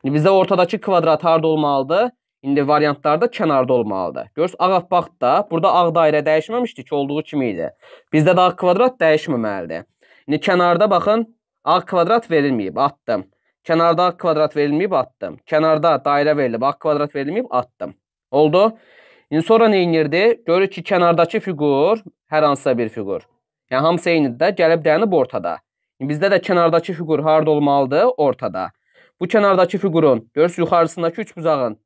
A: İndi bizdə ortadakı kvadrat harda olmalıdır? İndi variantlarda kənarda olmalıdır. Görürsüz, ağ abbaq da burada ağ dairə dəyişməmişdi ki, olduğu kimi idi. Bizdə də ağ kvadrat dəyişməməlidir. İndi kənarda baxın, ağ kvadrat verilməyib, atdım. Kənarda ağ kvadrat verilməyib, atdım. Kənarda dairə verilib, ağ kvadrat verilməyib, atdım. Oldu. İndi sonra nə inirdi? Görürük ki, kənardakı fiqur hər hansısa bir fiqur. Yəni, hamısı eynidir də, gəlib dayanıb ortada. İndi bizdə də kənardakı fiqur harada olmalıdır? Ortada. Bu kənardakı fiqurun, görürsüz, yuxarısındakı üç bucağın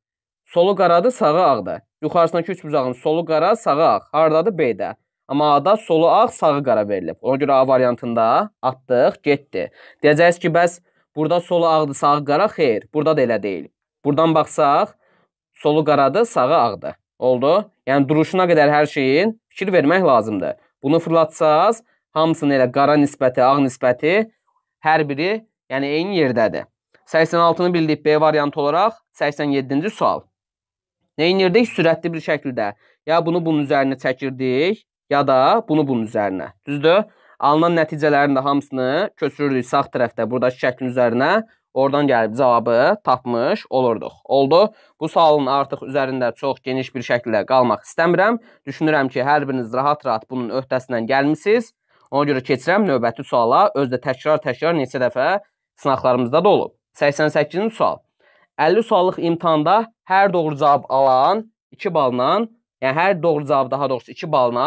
A: Solu qaradır, sağı ağdır. Yuxarısındakı üç bucağın solu qara, sağı ağ. Hardadır? B-də. Amma A-da solu ağ, sağı qara verilib. Ona görə A variantında atdıq, getdi. Deyəcəyiz ki, bəs burada solu ağdır, sağı qara? Xeyr, burada da elə deyil. Buradan baxsaq, solu qaradır, sağı ağdır. Oldu? Yəni duruşuna qədər hər şeyin fikir vermək lazımdır. Bunu fırlatsaz, hamısının elə qara nisbəti, ağ nisbəti hər biri, yəni eyni yerdədir. 86-nı bildik B variantı olaraq. 87-ci sual. Neyinirdik? Sürətli bir şəkildə. Ya bunu bunun üzərinə çəkirdik, ya da bunu bunun üzərinə. Düzdür? Alınan nəticələrin də hamısını köçürürük sağ tərəfdə buradakı şəklin üzərinə. Oradan gəlib cavabı tapmış olurduq. Oldu. Bu sualın artıq üzərində çox geniş bir şəkildə qalmaq istəmirəm. Düşünürəm ki, hər biriniz rahat-rahat bunun öhdəsindən gəlmisiniz. Ona görə keçirəm növbəti suala. Özü də təkrar-təkrar neçə dəfə sınaqlarımızda da olub. 88-ci sual. 50 suallıq imtahanda hər doğru cavab alan 2 balla, yəni hər doğru cavab daha doğrusu 2 balla,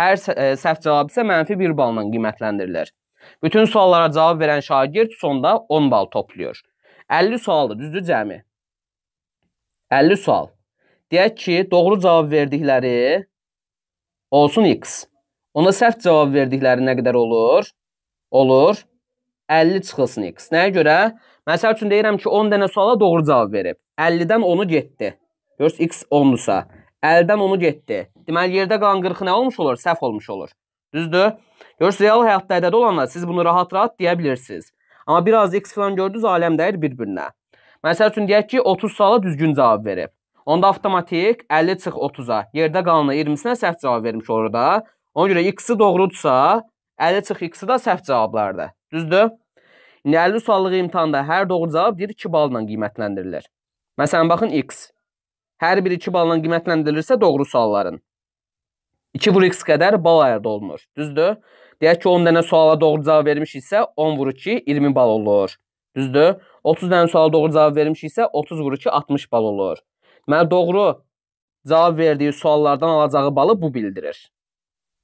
A: hər səhv e, cavab isə mənfi 1 balla qiymətləndirilir. Bütün suallara cavab verən şagird sonda 10 bal toplayır. 50 sualdır, düzdür cəmi? 50 sual. Deyək ki, doğru cavab verdikləri olsun x. Ona səhv cavab verdikləri nə qədər olur? Olur. 50 çıxılsın x. Nəyə görə? Məsəl üçün deyirəm ki, 10 dənə suala doğru cavab verib. 50-dən 10-u getdi. Görürsüz, x 10-dursa. 50-dən 10-u getdi. Deməli, yerdə qalan 40 nə olmuş olur? Səhv olmuş olur. Düzdür? Görürsüz, real həyatda ədəd olanlar siz bunu rahat-rahat deyə bilirsiniz. Amma biraz x filan gördünüz, aləm dəyir bir-birinə. Məsəl üçün deyək ki, 30 suala düzgün cavab verib. Onda avtomatik 50 çıx 30-a, yerdə qalanı 20-sinə səhv cavab vermiş orada. Ona görə x-i doğrudursa, 50 çıx x-i də səhv cavablardır. Düzdür? 50 suallıq imtahanda hər doğru cavab deyir 2 balla qiymətləndirilir. Məsələn baxın x. Hər biri 2 balla qiymətləndirilirsə doğru sualların. 2 vur x qədər bal əldə olunur. Düzdür? Deyək ki 10 dənə suala doğru cavab vermişiksə 10 vur 2 20 bal olur. Düzdür? 30 dənə suala doğru cavab vermişiksə 30 vur 2 60 bal olur. Deməli doğru cavab verdiyi suallardan alacağı balı bu bildirir.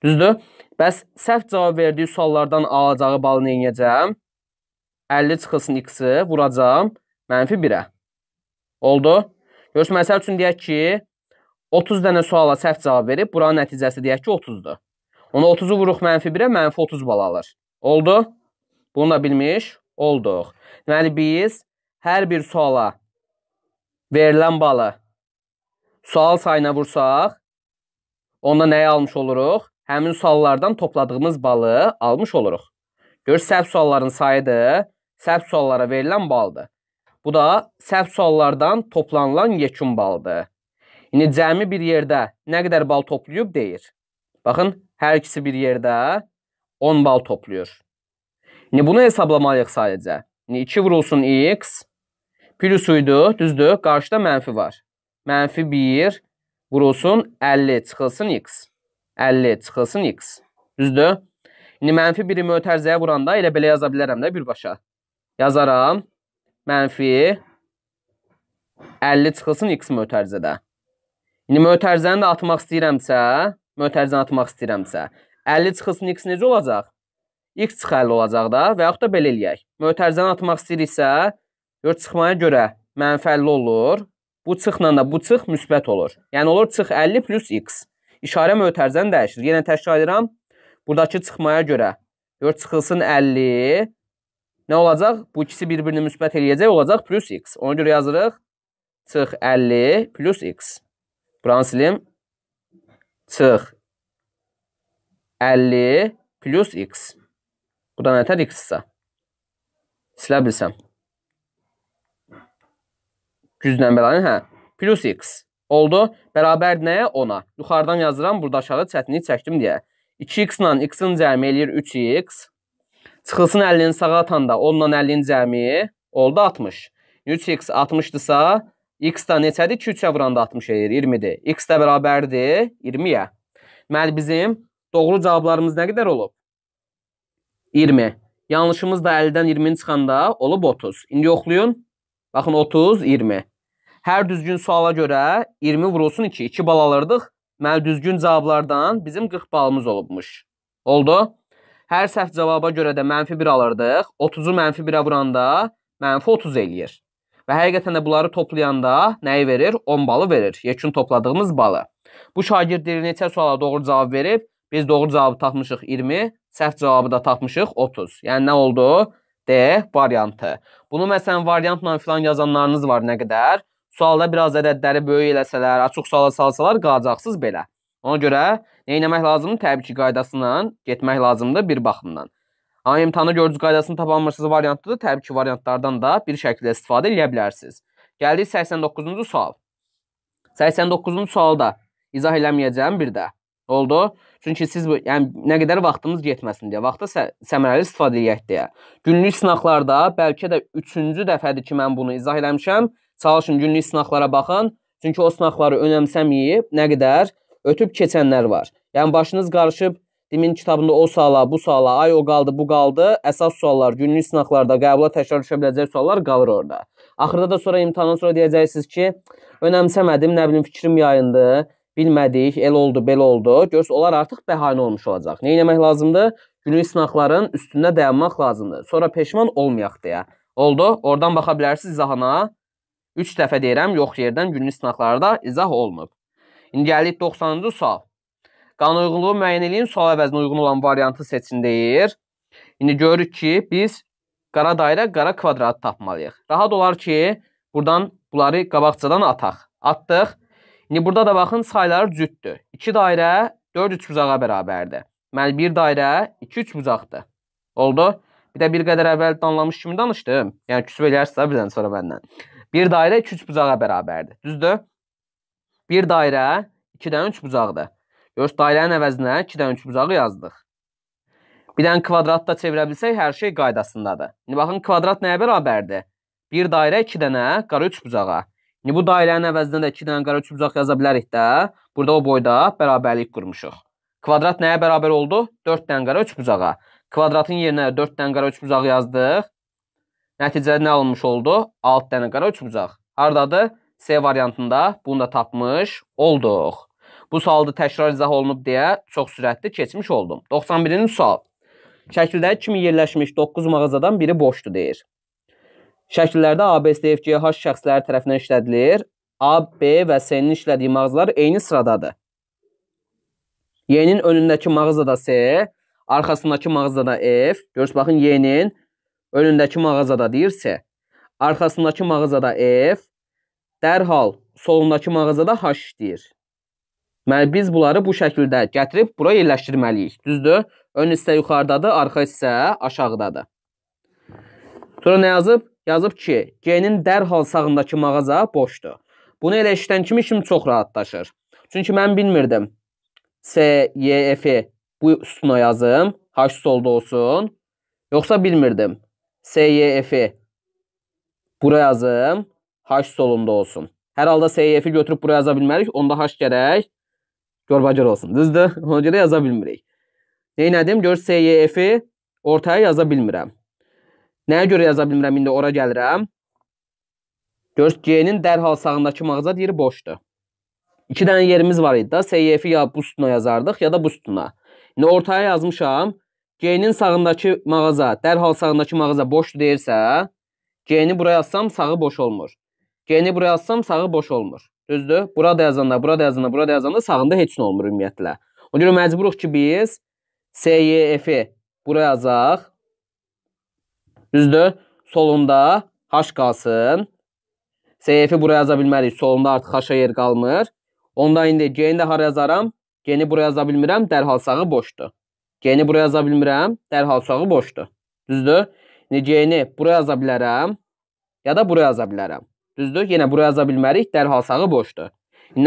A: Düzdür? Bəs səhv cavab verdiyi suallardan alacağı balı nə edəcəm? 50 çıxılsın x-i vuracam mənfi 1-ə. Oldu? Görüş, məsəl üçün deyək ki, 30 dənə suala səhv cavab verib, buranın nəticəsi deyək ki, 30-dur. Ona 30-u vuruq mənfi 1-ə, mənfi 30 bal alır. Oldu? Bunu da bilmiş olduq. Deməli, biz hər bir suala verilən balı sual sayına vursaq, onda nəyə almış oluruq? Həmin suallardan topladığımız balı almış oluruq. Gör, səhv sualların sayıdır səhv suallara verilən baldır. Bu da səhv suallardan toplanılan yekun balıdır. İndi cəmi bir yerdə nə qədər bal toplayıb deyir. Baxın, hər ikisi bir yerdə 10 bal toplayır. İndi bunu hesablamalıyıq sadəcə. İndi 2 vurulsun x, plus uydu, düzdür, qarşıda mənfi var. Mənfi 1 vurulsun 50 çıxılsın x. 50 çıxılsın x. Düzdür? İndi mənfi 1-i mötərzəyə vuranda elə belə yaza bilərəm də birbaşa. Yazaram. Mənfi 50 çıxılsın x mötərizədə. İndi mötərizəni də atmaq istəyirəmsə, mötərizəni atmaq istəyirəmsə, 50 çıxılsın x necə olacaq? x çıxarlı olacaq da və yaxud da belə eləyək. Mötərizəni atmaq istəyiriksə, gör çıxmaya görə mənfəlli olur. Bu çıxla da bu çıx müsbət olur. Yəni olur çıx 50 plus x. İşarə mötərizəni dəyişir. Yenə təkrar edirəm. Buradakı çıxmaya görə gör çıxılsın 50 Nə olacaq? Bu ikisi bir-birini müsbət eləyəcək olacaq plus x. Ona görə yazırıq. Çıx 50 plus x. Buranı silim. Çıx 50 plus x. Bu da nətər x-sa. Silə bilsəm. Güzlə bəlanı, hə. Plus x. Oldu. Bərabər nəyə? 10-a. Yuxarıdan yazıram, burada aşağı çətinlik çəkdim deyə. 2x-la x-ın cəmi eləyir 3x. Çıxılsın 50-ni sağa atanda 10-la 50-nin cəmi oldu 60. 3x 60-dırsa, x də neçədir? 2-3-ə vuranda 60 eləyir, 20-dir. x də bərabərdir 20-yə. Deməli bizim doğru cavablarımız nə qədər olub? 20. Yanlışımız da 50-dən 20-ni çıxanda olub 30. İndi yoxlayın. Baxın 30, 20. Hər düzgün suala görə 20 vurulsun 2. 2 bal alırdıq. Deməli düzgün cavablardan bizim 40 balımız olubmuş. Oldu? Hər səhv cavaba görə də mənfi 1 alırdıq. 30-u mənfi 1-ə vuranda mənfi 30 eləyir. Və həqiqətən də bunları toplayanda nəyi verir? 10 balı verir. Yekun topladığımız balı. Bu şagird neçə suala doğru cavab verib? Biz doğru cavabı tapmışıq 20, səhv cavabı da tapmışıq 30. Yəni nə oldu? D variantı. Bunu məsələn variantla filan yazanlarınız var nə qədər? Sualda biraz ədədləri böyük eləsələr, açıq suala salsalar qalacaqsınız belə. Ona görə neynəmək lazımdır? Təbii ki, qaydasına getmək lazımdır bir baxımdan. Amma imtahanda gördüyünüz qaydasını tapa almırsınız variantda da təbii ki, variantlardan da bir şəkildə istifadə edə bilərsiniz. Gəldik 89-cu sual. 89-cu sualda izah eləməyəcəm bir də. Oldu? Çünki siz bu, yəni nə qədər vaxtımız getməsin deyə, vaxta sə səmərəli istifadə edək deyə. Günlük sınaqlarda bəlkə də 3-cü dəfədir ki, mən bunu izah eləmişəm. Çalışın günlük sınaqlara baxın. Çünki o sınaqları önəmsəməyib nə qədər ötüb keçənlər var. Yəni başınız qarışıb Dimin kitabında o suala, bu suala, ay o qaldı, bu qaldı. Əsas suallar, günlük sınaqlarda qəbula təkrar düşə biləcək suallar qalır orada. Axırda da sonra imtahandan sonra deyəcəksiniz ki, önəmsəmədim, nə bilim fikrim yayındı, bilmədik, el oldu, belə oldu. Görsə onlar artıq bəhanə olmuş olacaq. Nə etmək lazımdır? Günlük sınaqların üstündə dayanmaq lazımdır. Sonra peşman olmayaq deyə. Oldu? Oradan baxa bilərsiniz izahına. 3 dəfə deyirəm, yox yerdən günlük sınaqlarda izah olunub. İndi gəlirik 90-cı sual. Qanunuyğunluğu müəyyən eləyin, sual əvəzinə uyğun olan variantı seçin deyir. İndi görürük ki, biz qara dairə, qara kvadratı tapmalıyıq. Rahat olar ki, buradan bunları qabaqcadan ataq. Atdıq. İndi burada da baxın, sayları cüddür. 2 dairə 4 üç bucağa bərabərdir. Deməli, 1 dairə 2 üç bucaqdır. Oldu. Bir də bir qədər əvvəl danlamış kimi danışdım. Yəni, küsüb eləyərsə, hə, birdən sonra məndən. 1 dairə 2 üç bucağa bərabərdir. Düzdür? Bir dairə 2-dən 3 bucaqdır. Görürsüz, dairənin əvəzinə 2-dən 3 bucağı yazdıq. Bir dənə kvadrat da çevirə bilsək, hər şey qaydasındadır. İndi baxın, kvadrat nəyə bərabərdir? Bir dairə 2 dənə qara 3 bucağa. İndi bu dairənin əvəzinə də 2 dənə qara 3 bucaq yaza bilərik də. Burada o boyda bərabərlik qurmuşuq. Kvadrat nəyə bərabər oldu? 4 dənə qara 3 bucağa. Kvadratın yerinə 4 dənə qara 3 bucaq yazdıq. Nəticədə nə olmuş oldu? 6 dənə qara 3 bucaq. Hardadır? C variantında bunu da tapmış olduq. Bu sualda təkrar izah olunub deyə çox sürətli keçmiş oldum. 91-ci sual. Şəkildə kimi yerləşmiş 9 mağazadan biri boşdur deyir. Şəkillərdə A, B, C, F, G, H şəxsləri tərəfindən işlədilir. A, B və C-nin işlədiyi mağazalar eyni sıradadır. Y-nin önündəki mağazada C, arxasındakı mağazada F. Görürsüz, baxın, Y-nin önündəki mağazada deyir C. Arxasındakı mağazada F, dərhal solundakı mağazada H işləyir. Deməli, biz bunları bu şəkildə gətirib bura yerləşdirməliyik. Düzdür? Ön hissə yuxarıdadır, arxa hissə aşağıdadır. Sonra nə yazıb? Yazıb ki, G-nin dərhal sağındakı mağaza boşdur. Bunu elə işlən kimi işim çox rahatlaşır. Çünki mən bilmirdim. S, Y, F-i bu üstuna yazım. H solda olsun. Yoxsa bilmirdim. S, Y, F-i bura yazım. H solunda olsun. Hər halda SYF-i götürüb buraya yaza bilmərik. Onda H gərək görbacar olsun. Düzdür? Ona görə yaza bilmirik. Neynədim? Gör SYF-i ortaya yaza bilmirəm. Nəyə görə yaza bilmirəm? İndi ora gəlirəm. Gör G-nin dərhal sağındakı mağaza deyir boşdur. İki dənə yerimiz var idi da. SYF-i ya bu sütuna yazardıq ya da bu sütuna. İndi ortaya yazmışam. G-nin sağındakı mağaza, dərhal sağındakı mağaza boşdur deyirsə, G-ni buraya yazsam sağı boş olmur. G-ni buraya yazsam sağı boş olmur. Düzdür? Burada yazanda, burada yazanda, burada yazanda sağında heç nə olmur ümumiyyətlə. Ona görə məcburuq ki biz SYF-i bura yazaq. Düzdür? Solunda H qalsın. SYF-i bura yaza bilmərik. Solunda artıq H-a yer qalmır. Onda indi G-ni də hara yazaram? G-ni bura yaza bilmirəm, dərhal sağı boşdur. G-ni bura yaza bilmirəm, dərhal sağı boşdur. Düzdür? İndi G-ni bura yaza bilərəm ya da bura yaza bilərəm. Düzdür? Yenə bura yaza bilmərik. Dərhal sağı boşdur.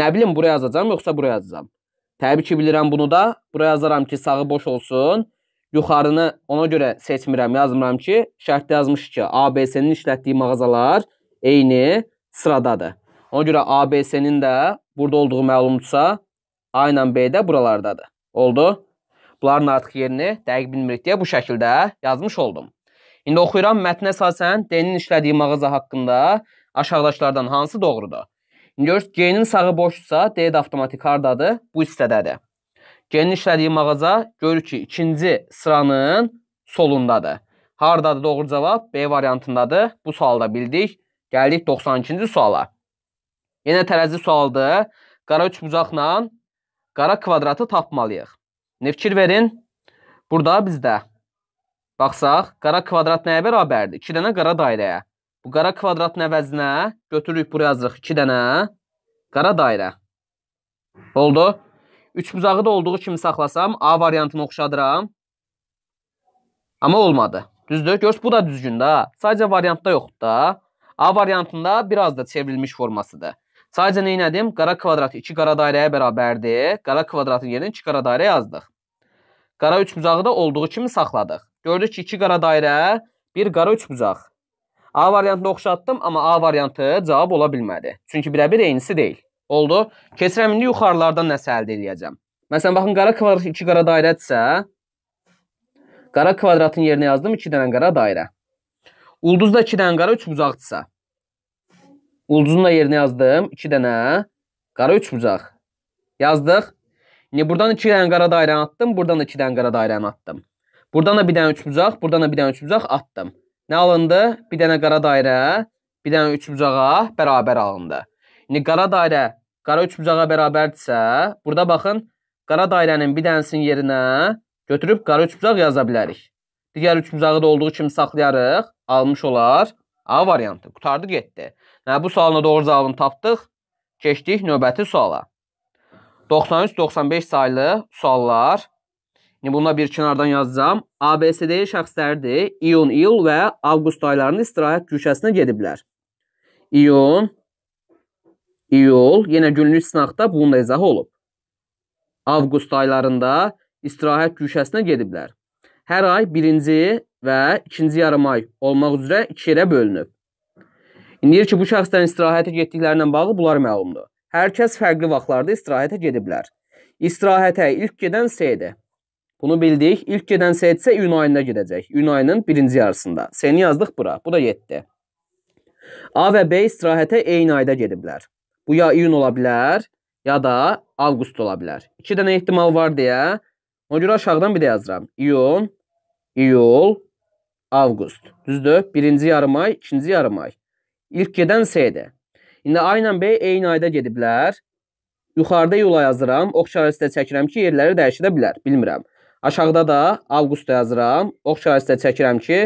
A: Nə bilim, bura yazacam, yoxsa bura yazacam. Təbii ki, bilirəm bunu da. Bura yazaram ki, sağı boş olsun. Yuxarını ona görə seçmirəm, yazmıram ki, şərtdə yazmış ki, ABC-nin işlətdiyi mağazalar eyni sıradadır. Ona görə ABC-nin də burada olduğu məlumdursa, A ilə B də buralardadır. Oldu? Bunların artıq yerini dəqiq bilmirik deyə bu şəkildə yazmış oldum. İndi oxuyuram mətnə əsasən D-nin işlədiyi mağaza haqqında Aşağıdakılardan hansı doğrudur? Görürüz, G-nin sağı boşsa D də avtomatik hardadır? Bu hissədədir. G-nin işlədiyi mağaza görürük ki, ikinci sıranın solundadır. Hardadır doğru cavab? B variantındadır. Bu sualda bildik. Gəldik 92-ci suala. Yenə tərəzi sualdır. Qara üçbucaqla qara kvadratı tapmalıyıq. Nə fikir verin? Burada bizdə. Baxsaq, qara kvadrat nəyə bərabərdir? 2 dənə qara dairəyə. Bu qara kvadratın əvəzinə götürürük, bura yazırıq 2 dənə qara dairə. Oldu. Üç bucağı da olduğu kimi saxlasam, A variantını oxşadıram. Amma olmadı. Düzdür. Görüş bu da düzgün də. Sadəcə variantda yoxdur da. A variantında biraz da çevrilmiş formasıdır. Sadəcə nə elədim? Qara kvadrat 2 qara dairəyə bərabərdir. Qara kvadratın yerinə 2 qara dairə yazdıq. Qara üçbucağı da olduğu kimi saxladıq. Gördük ki, 2 qara dairə, 1 qara üçbucaq. A variantını oxşatdım, amma A variantı cavab ola bilmədi. Çünki birəbir eynisi deyil. Oldu. Keçirəm indi yuxarılardan nəsə əldə edəcəm. Məsələn, baxın, qara kvadrat 2 qara dairədirsə, qara kvadratın yerinə yazdım 2 dənə qara dairə. Ulduz da 2 dənə qara 3 bucaqdırsa, ulduzun da yerinə yazdım 2 dənə qara 3 bucaq. Yazdıq. İndi buradan 2 dənə qara dairəni atdım, buradan da 2 dənə qara dairəni atdım. Buradan da bir dənə 3 bucaq, buradan da bir dənə 3 bucaq atdım. Nə alındı? Bir dənə qara dairə, bir dənə üçbucağa bərabər alındı. İndi qara dairə qara üçbucağa bərabərdirsə, burada baxın, qara dairənin bir dənəsinin yerinə götürüb qara üçbucaq yaza bilərik. Digər üçbucağı da olduğu kimi saxlayarıq, almış olar. A variantı qurtardı, getdi. Nə hə, bu sualına doğru cavabını tapdıq. Keçdik növbəti suala. 93-95 saylı suallar Yəni bunlar bir kənardan yazacağam. ABSD-yə şəxslərdir. İyun, iyul və avqust aylarının istirahət güşəsinə gediblər. İyun, iyul, yenə günlük sınaqda bunun da izahı olub. Avqust aylarında istirahət güşəsinə gediblər. Hər ay birinci və ikinci yarım ay olmaq üzrə iki yerə bölünüb. İndi deyir ki, bu şəxslərin istirahətə getdiklərindən bağlı bunlar məlumdur. Hər kəs fərqli vaxtlarda istirahətə gediblər. İstirahətə ilk gedən S-dir. Bunu bildik. İlk gedən set isə iyun ayında gedəcək. İyun ayının birinci yarısında. Seni yazdıq bura. Bu da 7. A və B istirahətə eyni ayda gediblər. Bu ya iyun ola bilər, ya da avqust ola bilər. İki dənə ehtimal var deyə, ona görə aşağıdan bir də yazıram. İyun, iyul, avqust. Düzdür? Birinci yarım ay, ikinci yarım ay. İlk gedən S-dir. İndi A ilə B eyni ayda gediblər. Yuxarıda iyula yazıram. Ox işarəsi də çəkirəm ki, yerləri dəyişilə bilər. Bilmirəm. Aşağıda da avqusta yazıram. Ox şəraidə çəkirəm ki,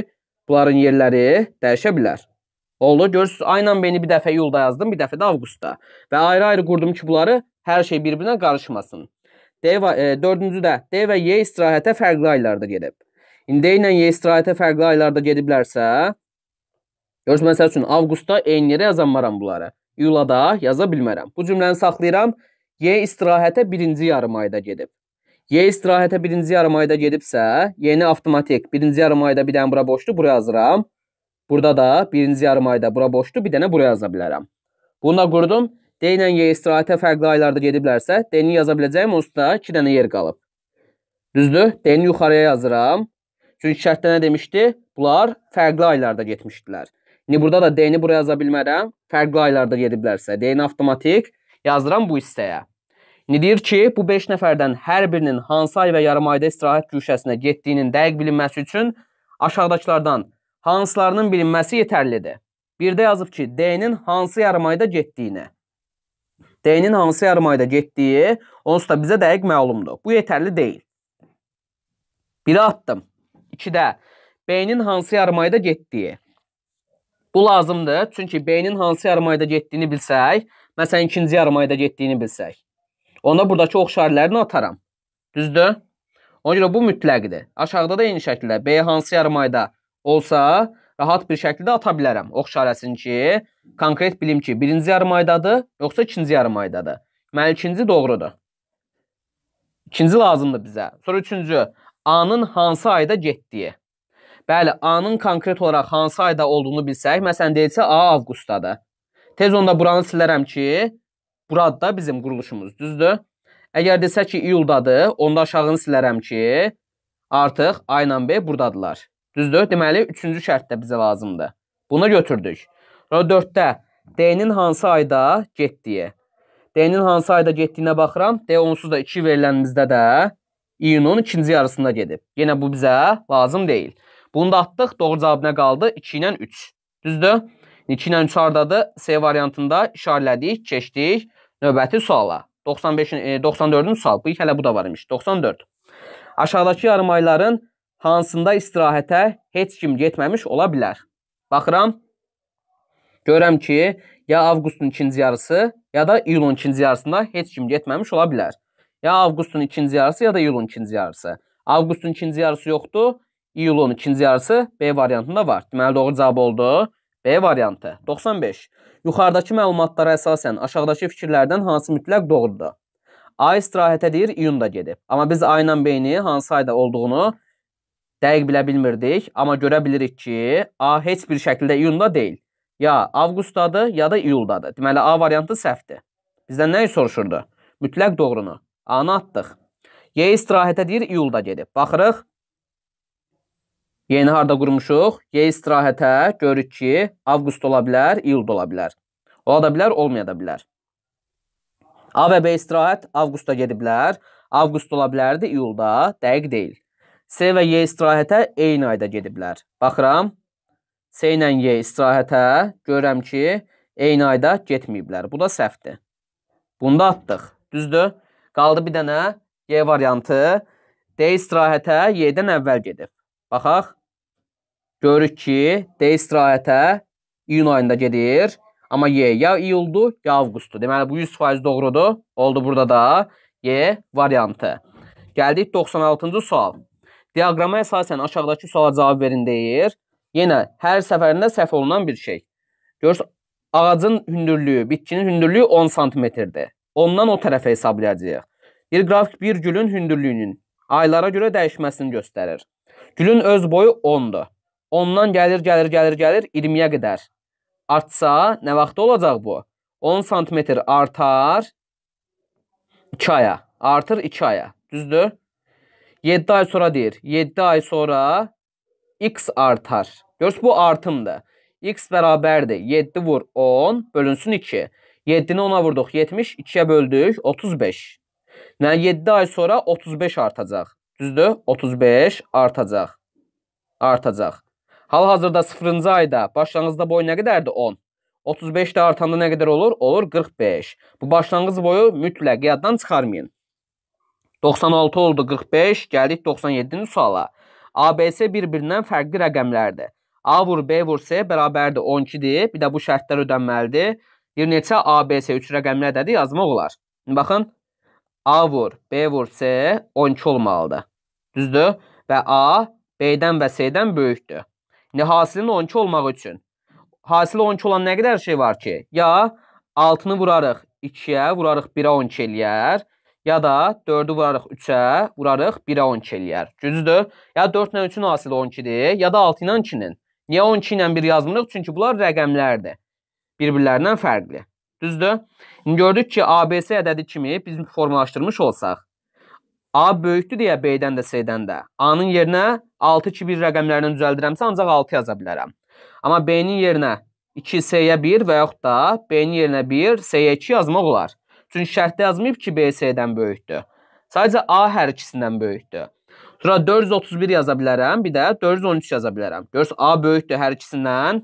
A: bunların yerləri dəyişə bilər. Oldu. Görürsüz, aynan beni bir dəfə iyulda yazdım, bir dəfə də avqusta. Və ayrı-ayrı qurdum ki, bunları hər şey bir-birinə qarışmasın. D və e, dördüncü də D və Y istirahətə fərqli aylarda gedib. İndi D ilə Y istirahətə fərqli aylarda gediblərsə, görürsüz, məsəl üçün avqusta eyni yerə yazanmaram bunları. İyula da yaza bilmərəm. Bu cümləni saxlayıram. Y istirahətə birinci yarım ayda gedib. Y istirahətə birinci yarım ayda gedibsə, yeni avtomatik birinci yarım ayda bir dənə bura boşdur, bura yazıram. Burada da birinci yarım ayda bura boşdur, bir dənə bura yaza bilərəm. Bunu da qurdum. D ilə Y istirahətə fərqli aylarda gediblərsə, D-ni yaza biləcəyim, onsuz da 2 dənə yer qalıb. Düzdür, D-ni yuxarıya yazıram. Çünki şərtdə nə demişdi? Bunlar fərqli aylarda getmişdilər. İndi burada da D-ni bura yaza bilmərəm. Fərqli aylarda gediblərsə, D-ni avtomatik yazıram bu hissəyə. Deyir ki, bu 5 nəfərdən hər birinin hansı ay və yarımayda istirahət güşəsinə getdiyinin dəqiq bilinməsi üçün aşağıdakılardan hansılarının bilinməsi yetərlidir. Bir də yazıb ki, D-nin hansı yarımayda getdiyinə. D-nin hansı yarımayda getdiyi onsuz da bizə dəqiq məlumdur. Bu yetərli deyil. Biri attım. 2-də B-nin hansı yarımayda getdiyi. Bu lazımdır. Çünki B-nin hansı yarımayda getdiyini bilsək, məsələn ikinci yarımayda getdiyini bilsək. Onda buradakı ox işarələrini ataram. Düzdür? Ona görə bu mütləqdir. Aşağıda da eyni şəkildə B hansı yarımayda olsa, rahat bir şəkildə ata bilərəm ox işarəsini ki, konkret bilim ki, birinci yarımaydadır, yoxsa ikinci yarımaydadır. Deməli, ikinci doğrudur. İkinci lazımdır bizə. Sonra üçüncü, A-nın hansı ayda getdiyi. Bəli, A-nın konkret olaraq hansı ayda olduğunu bilsək, məsələn, deyilsə A avqustdadır. Tez onda buranı silərəm ki, Burada da bizim quruluşumuz, düzdür? Əgər desək ki, iyuldadır, onda aşağını silərəm ki, artıq A ilə B buradadılar. Düzdür? Deməli, üçüncü şərt də bizə lazımdır. Bunu götürdük. Sonra dörddə D-nin hansı ayda getdiyi. D-nin hansı ayda getdiyinə baxıram. D onsuz da 2 verilənimizdə də iyunun ikinci yarısında gedib. Yenə bu bizə lazım deyil. Bunu da atdıq. Doğru cavab nə qaldı? 2 ilə 3. Düzdür? 2 ilə 3 ardadır. C variantında işarələdik, keçdik. Növbəti suala. 95-in e, 94-cü sual. Bu hələ bu da var imiş. 94. Aşağıdakı yarımayların hansında istirahətə heç kim getməmiş ola bilər? Baxıram. Görürəm ki, ya avqustun ikinci yarısı, ya da iyulun ikinci yarısında heç kim getməmiş ola bilər. Ya avqustun ikinci yarısı, ya da iyulun ikinci yarısı. Avqustun ikinci yarısı yoxdur, iyulun ikinci yarısı B variantında var. Deməli, doğru cavab oldu. B variantı. 95. Yuxarıdakı məlumatlara əsasən aşağıdakı fikirlərdən hansı mütləq doğrudur? Ay istirahətə deyir, iyunda gedib. Amma biz ayla beyni hansı ayda olduğunu dəqiq bilə bilmirdik, amma görə bilirik ki, A heç bir şəkildə iyunda deyil. Ya avqustdadır, ya da iyuldadır. Deməli A variantı səhvdir. Bizdən nəyi soruşurdu? Mütləq doğrunu. A-nı atdıq. Y istirahətə deyir, iyulda gedib. Baxırıq, Y-ni harda qurmuşuq? Y istirahətə görürük ki, avqust ola bilər, iyul ola bilər. Ola da bilər, olmaya da bilər. A və B istirahət avqusta gedib bilər. Avqust ola bilərdi, iyulda. Dəqiq deyil. C və Y istirahətə eyni ayda gediblər. Baxıram. C ilə Y istirahətə görürəm ki, eyni ayda getməyiblər. Bu da səhvdir. Bunda atdıq. Düzdür? Qaldı bir dənə Y variantı. D istirahətə Y-dən əvvəl gedib. Baxaq. Görürük ki, D istirahətə iyun ayında gedir. Amma Y ya iyuldur, ya avqustdur. Deməli, bu 100% doğrudur. Oldu burada da Y variantı. Gəldik 96-cı sual. Diaqrama əsasən aşağıdakı suala cavab verin deyir. Yenə hər səfərində səhv olunan bir şey. Görürsün, ağacın hündürlüyü, bitkinin hündürlüyü 10 sm-dir. Ondan o tərəfə hesablayacağıq. Bir qrafik bir gülün hündürlüyünün aylara görə dəyişməsini göstərir. Gülün öz boyu 10-dur. Ondan gəlir, gəlir, gəlir, gəlir 20-yə qədər. Artsa, nə vaxt olacaq bu? 10 sm artar 2 aya. Artır 2 aya. Düzdür? 7 ay sonra deyir. 7 ay sonra x artar. Görürsünüz bu artımdır. x bərabərdir. 7 vur 10 bölünsün 2. 7-ni 10-a vurduq 70, 2-yə böldük 35. Yəni 7 ay sonra 35 artacaq. Düzdür? 35 artacaq. Artacaq. Hal-hazırda 0-cı ayda başlanğıcda boyu nə qədərdir? 10. 35 də artanda nə qədər olur? Olur 45. Bu başlanğıc boyu mütləq yaddan çıxarmayın. 96 oldu 45, gəldik 97-ci suala. ABS bir-birindən fərqli rəqəmlərdir. A vur B vur C bərabərdir 12-dir. Bir də bu şərtlər ödənməlidir. Bir neçə ABS 3 rəqəmlədədir yazmaq olar. Baxın, A vur B vur C 12 olmalıdır. Düzdür? Və A B-dən və C-dən böyükdür. Hasilin 12 olmaq üçün. Hasili 12 olan nə qədər şey var ki? Ya 6-nı vurarıq 2-yə, vurarıq 1-ə 12 eləyər. Ya da 4-ü vurarıq 3-ə, vurarıq 1-ə 12 eləyər. Düzdür? Ya 4 ilə 3-ün hasili 12-dir, ya da 6 ilə 2-nin. Niyə 12 ilə 1 yazmırıq? Çünki bunlar rəqəmlərdir. Bir-birlərindən fərqli. Düzdür? İndi gördük ki, ABC ədədi kimi biz formalaşdırmış olsaq, A böyükdür deyə B-dən də C-dən də. A-nın yerinə 6 2 1 rəqəmlərini düzəldirəmsə ancaq 6 yaza bilərəm. Amma B-nin yerinə 2 C-yə 1 və yaxud da B-nin yerinə 1 C-yə 2 yazmaq olar. Çünki şərtdə yazmayıb ki, B C-dən böyükdür. Sadəcə A hər ikisindən böyükdür. Sonra 431 yaza bilərəm, bir də 413 yaza bilərəm. Görürsüz A böyükdür hər ikisindən.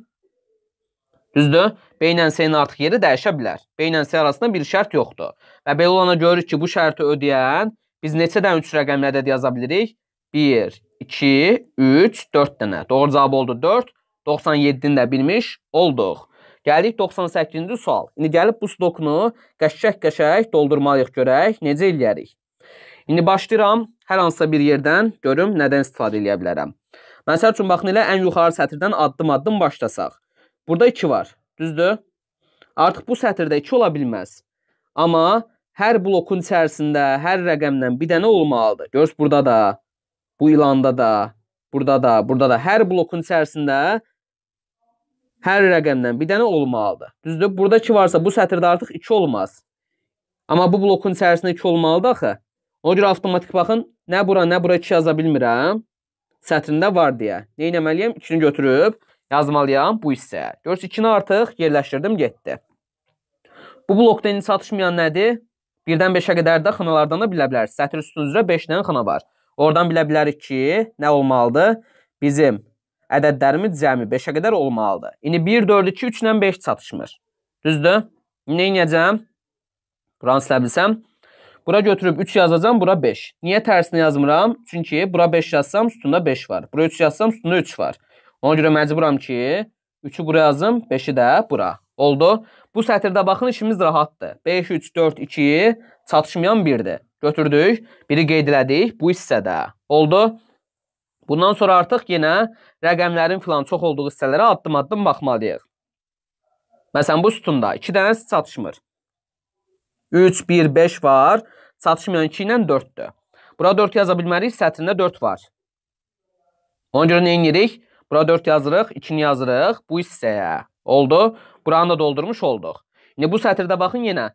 A: Düzdür? B ilə C-nin artıq yeri dəyişə bilər. B ilə C arasında bir şərt yoxdur. Və belə olana görürük ki, bu şərti ödəyən Biz neçədən 3 rəqəmli ədəd yaza bilirik? 1, 2, 3, 4 dənə. Doğru cavab oldu 4. 97-ni də bilmiş olduq. Gəldik 98-ci sual. İndi gəlib bu stokunu qəşək-qəşək doldurmalıyıq görək, necə eləyərik? İndi başlayıram hər hansısa bir yerdən görüm nədən istifadə eləyə bilərəm. Məsəl üçün baxın elə ən yuxarı sətirdən addım-addım başlasaq. Burada 2 var, düzdür? Artıq bu sətirdə 2 ola bilməz. Amma hər blokun içərisində hər rəqəmdən bir dənə olmalıdır. Görürsüz burada da, bu ilanda da, burada da, burada da hər blokun içərisində hər rəqəmdən bir dənə olmalıdır. Düzdür? Burada 2 varsa bu sətirdə artıq 2 olmaz. Amma bu blokun içərisində 2 olmalıdır axı. Ona görə avtomatik baxın, nə bura, nə bura 2 yaza bilmirəm. Sətrində var deyə. Nə etməliyəm? 2-ni götürüb yazmalıyam bu hissəyə. Görürsüz 2-ni artıq yerləşdirdim, getdi. Bu blokda indi çatışmayan nədir? 1-dən 5-ə qədər də xanalardan da bilə bilərik. Sətr üstü üzrə 5 dənə xana var. Oradan bilə bilərik ki, nə olmalıdır? Bizim ədədlərimiz cəmi 5-ə qədər olmalıdır. İndi 1, 4, 2, 3 ilə 5 çatışmır. Düzdür? Nə edəcəm? Buranı silə bilsəm. Bura götürüb 3 yazacam, bura 5. Niyə tərsini yazmıram? Çünki bura 5 yazsam, üstündə 5 var. Bura 3 yazsam, üstündə 3 var. Ona görə məcburam ki, 3-ü bura yazım, 5-i də bura. Oldu. Bu sətirdə baxın işimiz rahatdır. 5, 3, 4, 2 çatışmayan birdir. Götürdük. Biri qeyd elədik bu hissədə. Oldu. Bundan sonra artıq yenə rəqəmlərin filan çox olduğu hissələrə addım-addım baxmalıyıq. Məsələn, bu sütunda 2 dənəsi çatışmır. 3, 1, 5 var. Çatışmayan 2 ilə 4-dür. Bura 4 yaza bilməliyik, sətrində 4 var. Ona görə nə edirik? Bura 4 yazırıq, 2-ni yazırıq bu hissəyə. Oldu. Buranı da doldurmuş olduq. İndi bu sətirdə baxın yenə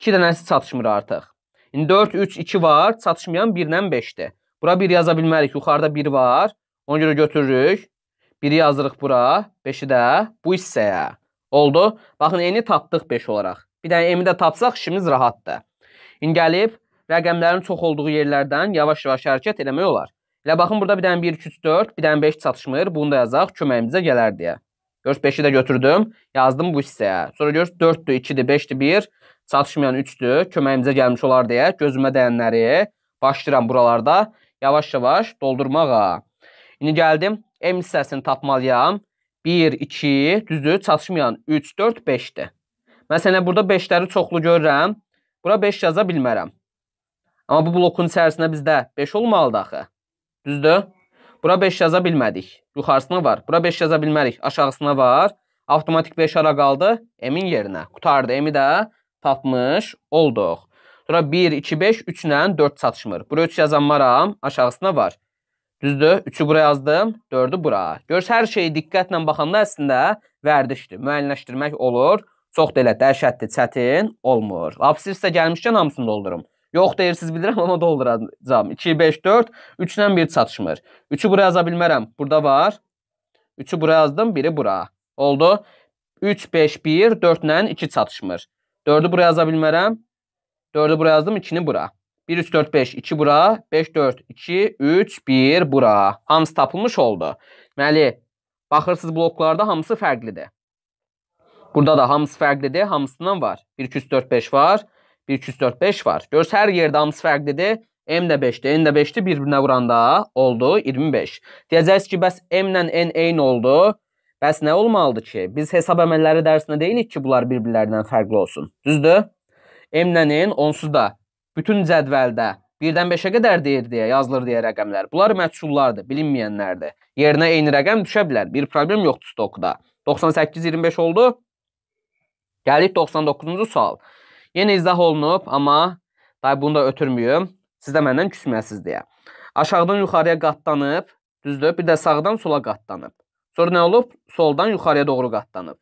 A: 2 dənəsi çatışmır artıq. İndi 4, 3, 2 var, çatışmayan 1-dən 5-dir. Bura 1 yaza bilmərik, yuxarıda 1 var. Ona görə götürürük. 1-i yazırıq bura, 5-i də bu hissəyə. Oldu. Baxın, eni tapdıq 5 olaraq. Bir dənə emi də tapsaq işimiz rahatdır. İndi gəlib rəqəmlərin çox olduğu yerlərdən yavaş-yavaş hərəkət eləmək olar. Elə baxın, burada bir dənə 1, 2, 3, 4, bir dənə 5 çatışmır. Bunu da yazaq, köməyimizə gələr deyə. 4-5'i də götürdüm. Yazdım bu hissəyə. Sonra gör 4-dür, 2-dir, 5-dir, 1. Çatışmayan 3-dür. Köməyimizə gəlmiş olar deyə gözümə dəyənləri başlayıram buralarda yavaş-yavaş doldurmağa. İndi gəldim M hissəsini tapmalıyam. 1, 2, düzdür, çatışmayan 3, 4, 5-dir. Məsələn, burada 5-ləri çoxlu görürəm. Bura 5 yaza bilmərəm. Amma bu blokun içərisində bizdə 5 olmalıdır axı. Düzdür? Bura 5 yaza bilmədik. Yuxarısına var. Bura 5 yaza bilmərik. Aşağısına var. Avtomatik 5 ara qaldı. M-in yerinə. Qutardı. M-i də tapmış olduq. Bura 1, 2, 5, 3 ilə 4 çatışmır. Bura 3 yazanmaram. Aşağısına var. Düzdür. 3-ü bura yazdım. 4-ü bura. Görürsün, hər şeyi diqqətlə baxanda əslində vərdişdir. Müəllinləşdirmək olur. Çox da elə dəhşətli, çətin olmur. Lapsir isə gəlmişkən hamısını doldurum. Yox deyirsiz bilirəm, amma dolduracağam. 2, 5, 4, 3-dən 1 çatışmır. 3-ü bura yaza bilmərəm. Burada var. 3-ü bura yazdım, 1-i bura. Oldu. 3, 5, 1, 4 ilə 2 çatışmır. 4-ü bura yaza bilmərəm. 4-ü bura yazdım, 2-ni bura. 1, 3, 4, 5, 2 bura. 5, 4, 2, 3, 1 bura. Hamısı tapılmış oldu. Deməli, baxırsız bloklarda hamısı fərqlidir. Burada da hamısı fərqlidir. Hamısından var. 1, 2, 3, 4, 5 var. 1, 2, 3, 4, 5 var. Görürüz hər yerdə hamısı fərqlidir. M də 5-dir, N də 5-dir. Bir-birinə vuranda oldu 25. Deyəcəksiniz ki, bəs M ilə N eyni oldu. Bəs nə olmalıdır ki? Biz hesab əməlləri dərsində deyilik ki, bunlar bir-birlərindən fərqli olsun. Düzdür? M ilə N onsuz da bütün cədvəldə 1-dən 5-ə qədər deyir deyə yazılır deyə rəqəmlər. Bunlar məhsullardır, bilinməyənlərdir. Yerinə eyni rəqəm düşə bilər. Bir problem yoxdur stokda. 98-25 oldu. Gəlik 99-cu sual. Yenə izah olunub, amma day bunu da ötürmüyüm. Siz də məndən küsməyəsiz deyə. Aşağıdan yuxarıya qatlanıb, düzdür? Bir də sağdan sola qatlanıb. Sonra nə olub? Soldan yuxarıya doğru qatlanıb.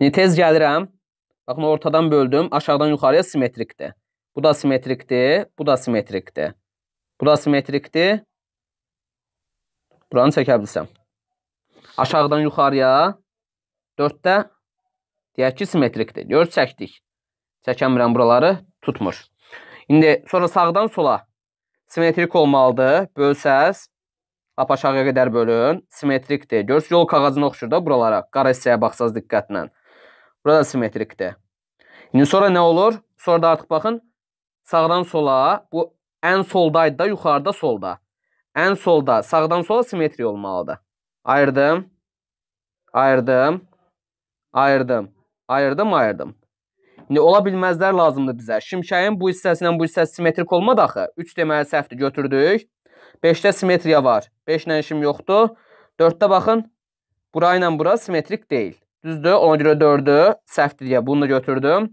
A: İndi tez gəlirəm. Baxın, ortadan böldüm. Aşağıdan yuxarıya simetrikdir. Bu da simetrikdir, bu da simetrikdir. Bu da simetrikdir. Buranı çəkə bilsəm. Aşağıdan yuxarıya 4-də Deyək ki, simmetrikdir. Gör, çəkdik. Çəkəmirəm buraları, tutmur. İndi sonra sağdan sola simmetrik olmalıdır. Bölsəz, ap aşağıya qədər bölün. Simmetrikdir. Görsünüz, yol kağızını oxşur da buralara. Qara hissəyə baxsaz diqqətlə. Burada simmetrikdir. İndi sonra nə olur? Sonra da artıq baxın, sağdan sola, bu ən soldaydı da, yuxarıda solda. Ən solda, sağdan sola simmetri olmalıdır. Ayırdım, ayırdım, ayırdım. Ayırdım, ayırdım. İndi ola bilməzlər lazımdır bizə. Şimşəyin bu hissəsi ilə bu hissəsi simetrik olmadı axı. 3 deməli səhvdir, götürdük. 5-də simetriya var. 5 ilə işim yoxdur. 4-də baxın, bura ilə bura simetrik deyil. Düzdür, ona görə 4-ü səhvdir deyə bunu da götürdüm.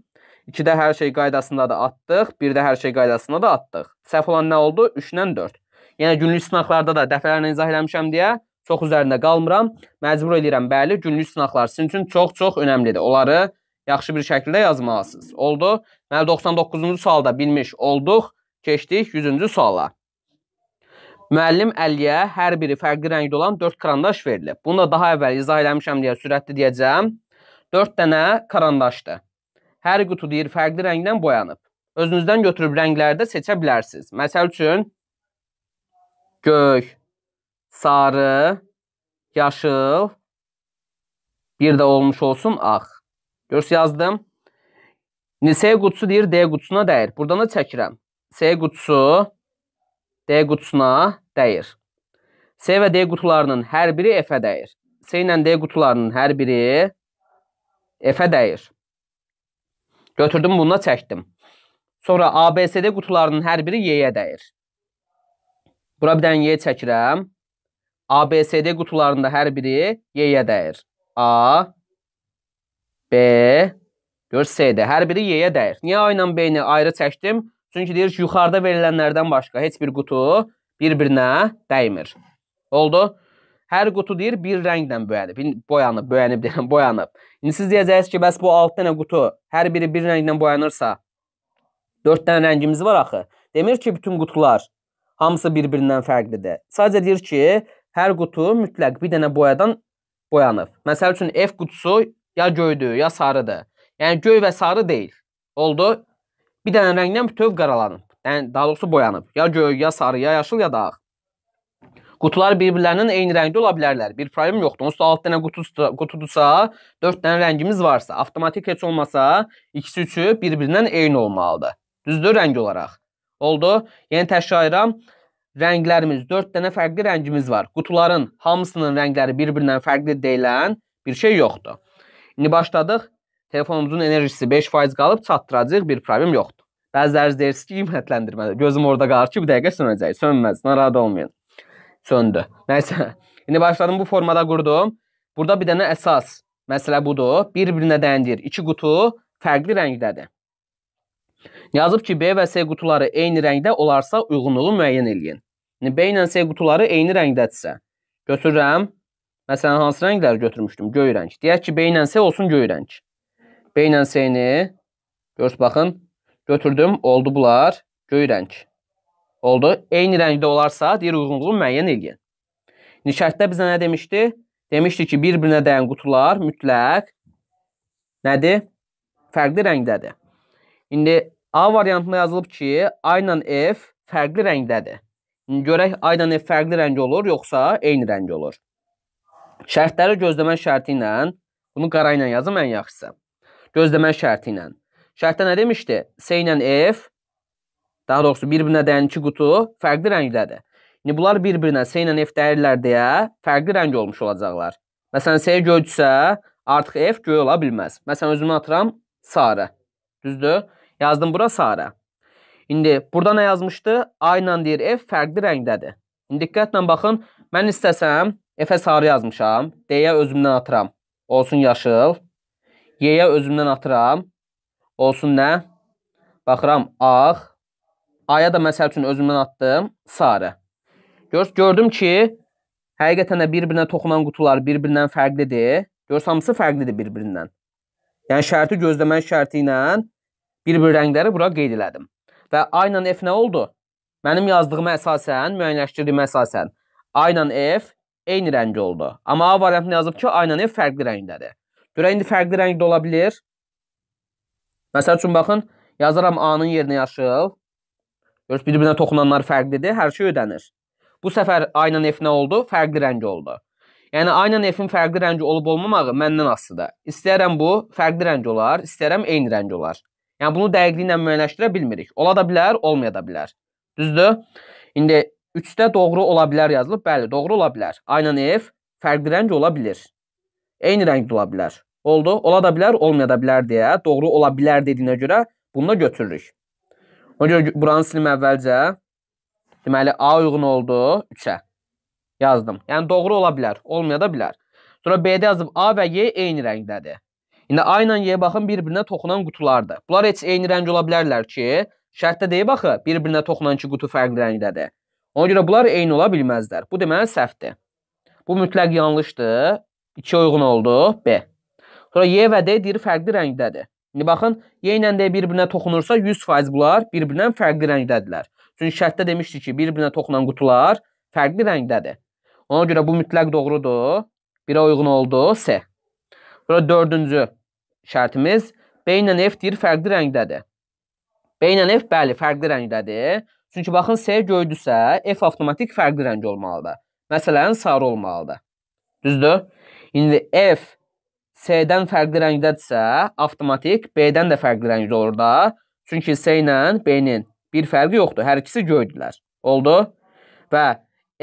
A: 2-də hər şey qaydasında da atdıq, 1-də hər şey qaydasında da atdıq. Səhv olan nə oldu? 3-dən 4. Yəni günlük sınaqlarda da dəfələrlə izah eləmişəm deyə çox üzərində qalmıram. Məcbur eləyirəm, bəli, günlük sınaqlar sizin üçün çox-çox önəmlidir. Onları yaxşı bir şəkildə yazmalısınız. Oldu. Deməli 99-cu sualda bilmiş olduq. Keçdik 100-cü suala. Müəllim Əliyə hər biri fərqli rəngdə olan 4 karandaş verilib. Bunu da daha əvvəl izah eləmişəm deyə sürətli deyəcəm. 4 dənə karandaşdır. Hər qutu deyir fərqli rəngdən boyanıb. Özünüzdən götürüb rəngləri də seçə bilərsiniz. Məsəl üçün göy, sarı, yaşıl, bir də olmuş olsun ağ. Görs yazdım. S qutusu deyir D qutusuna dəyir. Buradan da çəkirəm. S qutusu D qutusuna dəyir. S və D qutularının hər biri F-ə dəyir. S ilə D qutularının hər biri F-ə dəyir. Götürdüm, bununla çəkdim. Sonra ABCD qutularının hər biri Y-yə dəyir. Bura bir dənə Y çəkirəm. ABSD qutularında hər biri Y-yə dəyir. A, B, gör C-də. Hər biri Y-yə dəyir. Niyə A ilə B-ni ayrı çəkdim? Çünki deyir ki, yuxarıda verilənlərdən başqa heç bir qutu bir-birinə dəymir. Oldu? Hər qutu deyir bir rənglə boyanıb, boyanıb, boyanıb deyirəm, boyanıb. İndi siz deyəcəksiniz ki, bəs bu 6 dənə qutu hər biri bir rənglə boyanırsa, 4 dənə rəngimiz var axı. Demir ki, bütün qutular hamısı bir-birindən fərqlidir. Sadəcə deyir ki, hər qutu mütləq bir dənə boyadan boyanıb. Məsəl üçün F qutusu ya göydür, ya sarıdır. Yəni göy və sarı deyil. Oldu. Bir dənə rəngdən bütöv qaralanıb. Yəni daha doğrusu boyanıb. Ya göy, ya sarı, ya yaşıl, ya da ağ. Qutular bir-birlərinin eyni rəngdə ola bilərlər. Bir problem yoxdur. Onsuz da 6 dənə qutudur, qutudursa, 4 dənə rəngimiz varsa, avtomatik heç olmasa ikisi üçü bir-birindən eyni olmalıdır. Düzdür rəng olaraq. Oldu. Yəni təşrih ayıram rənglərimiz, 4 dənə fərqli rəngimiz var. Qutuların hamısının rəngləri bir-birindən fərqli deyilən bir şey yoxdur. İndi başladıq. Telefonumuzun enerjisi 5% qalıb çatdıracaq, bir problem yoxdur. Bəziləriniz deyirsiniz ki, qiymətləndirmədir. Gözüm orada qalır ki, bir dəqiqə sönəcək. Sönməz, narahat olmayın. Söndü. Nəysə, indi başladım bu formada qurdum. Burada bir dənə əsas məsələ budur. Bir-birinə dəyəndir. İki qutu fərqli rəngdədir. Yazıb ki, B və C qutuları eyni rəngdə olarsa uyğunluğu müəyyən eləyin. Yəni B ilə C qutuları eyni rəngdədirsə, götürürəm, məsələn, hansı rəngləri götürmüşdüm? Göy rəng. Deyək ki, B ilə C olsun göy rəng. B ilə C-ni, görürsünüz, baxın, götürdüm, oldu bunlar göy rəng. Oldu. Eyni rəngdə olarsa, deyir, uyğunluğu müəyyən eləyin. İndi şərtdə bizə nə demişdi? Demişdi ki, bir-birinə dəyən qutular mütləq nədir? Fərqli rəngdədir. İndi A variantında yazılıb ki, A ilə F fərqli rəngdədir. Görək A ilə F fərqli rəng olur, yoxsa eyni rəng olur. Şərtləri gözləmə şərti ilə, bunu qara ilə yazım ən yaxşısı. Gözləmə şərti ilə. Şərtdə nə demişdi? S ilə F, daha doğrusu bir-birinə dəyən iki qutu fərqli rəngdədir. İndi bunlar bir-birinə S ilə F dəyirlər deyə fərqli rəng olmuş olacaqlar. Məsələn, S göydüsə, artıq F göy ola bilməz. Məsələn, özümü atıram sarı. Düzdür? Yazdım bura sarı. İndi burada nə yazmışdı? A ilə deyir F fərqli rəngdədir. İndi diqqətlə baxın. Mən istəsəm F-ə sarı yazmışam. D-yə özümdən atıram. Olsun yaşıl. Y-yə özümdən atıram. Olsun nə? Baxıram ağ. A-ya da məsəl üçün özümdən atdım. Sarı. Gör, gördüm ki, həqiqətən də bir-birinə toxunan qutular bir-birindən fərqlidir. Gör, hamısı fərqlidir bir-birindən. Yəni şərti gözləmək şərti ilə Bir-bir rəngləri bura qeyd elədim. Və A ilə F nə oldu? Mənim yazdığıma əsasən, müəyyənləşdirdiyimə əsasən A ilə F eyni rəngi oldu. Amma A variantını yazıb ki, A ilə F fərqli rəngdədir. Görək indi fərqli rəngdə ola bilər. Məsəl üçün baxın, yazaram A-nın yerinə yaşıl. Görürsüz, bir-birinə toxunanlar fərqlidir, hər şey ödənir. Bu səfər A ilə F nə oldu? Fərqli rəngi oldu. Yəni A ilə F-in fərqli rəngi olub olmamağı məndən asılıdır. İstəyirəm bu fərqli rəng olar, istəyirəm eyni rəng olar. Yəni bunu dəqiqliklə müəyyənləşdirə bilmirik. Ola da bilər, olmaya da bilər. Düzdür? İndi 3-də doğru ola bilər yazılıb. Bəli, doğru ola bilər. Aynen F fərqli rəng ola bilir. Eyni rəngdə ola bilər. Oldu. Ola da bilər, olmaya da bilər deyə doğru ola bilər dediyinə görə bunu da götürürük. Ona görə buranı silim əvvəlcə. Deməli A uyğun oldu 3-ə. Yazdım. Yəni doğru ola bilər, olmaya da bilər. Sonra B-də yazıb A və Y eyni rəngdədir. İndi A ilə Y baxın bir-birinə toxunan qutulardır. Bunlar heç eyni rəng ola bilərlər ki, şərtdə deyib axı, bir-birinə toxunan iki qutu fərqli rəngdədir. Ona görə bunlar eyni ola bilməzlər. Bu deməli səhvdir. Bu mütləq yanlışdır. 2 uyğun oldu. B. Sonra Y və D deyir fərqli rəngdədir. İndi baxın, Y ilə D bir-birinə toxunursa 100% bunlar bir-birindən fərqli rəngdədirlər. Çünki şərtdə demişdi ki, bir-birinə toxunan qutular fərqli rəngdədir. Ona görə bu mütləq doğrudur. 1-ə uyğun oldu. S. Sonra dördüncü şərtimiz B ilə F deyir fərqli rəngdədir. B ilə F bəli fərqli rəngdədir. Çünki baxın S göydüsə F avtomatik fərqli rəng olmalıdır. Məsələn sarı olmalıdır. Düzdür? İndi F S-dən fərqli rəngdədirsə, avtomatik B-dən də fərqli rəngdə olur da. Çünki S ilə B-nin bir fərqi yoxdur. Hər ikisi göydülər. Oldu? Və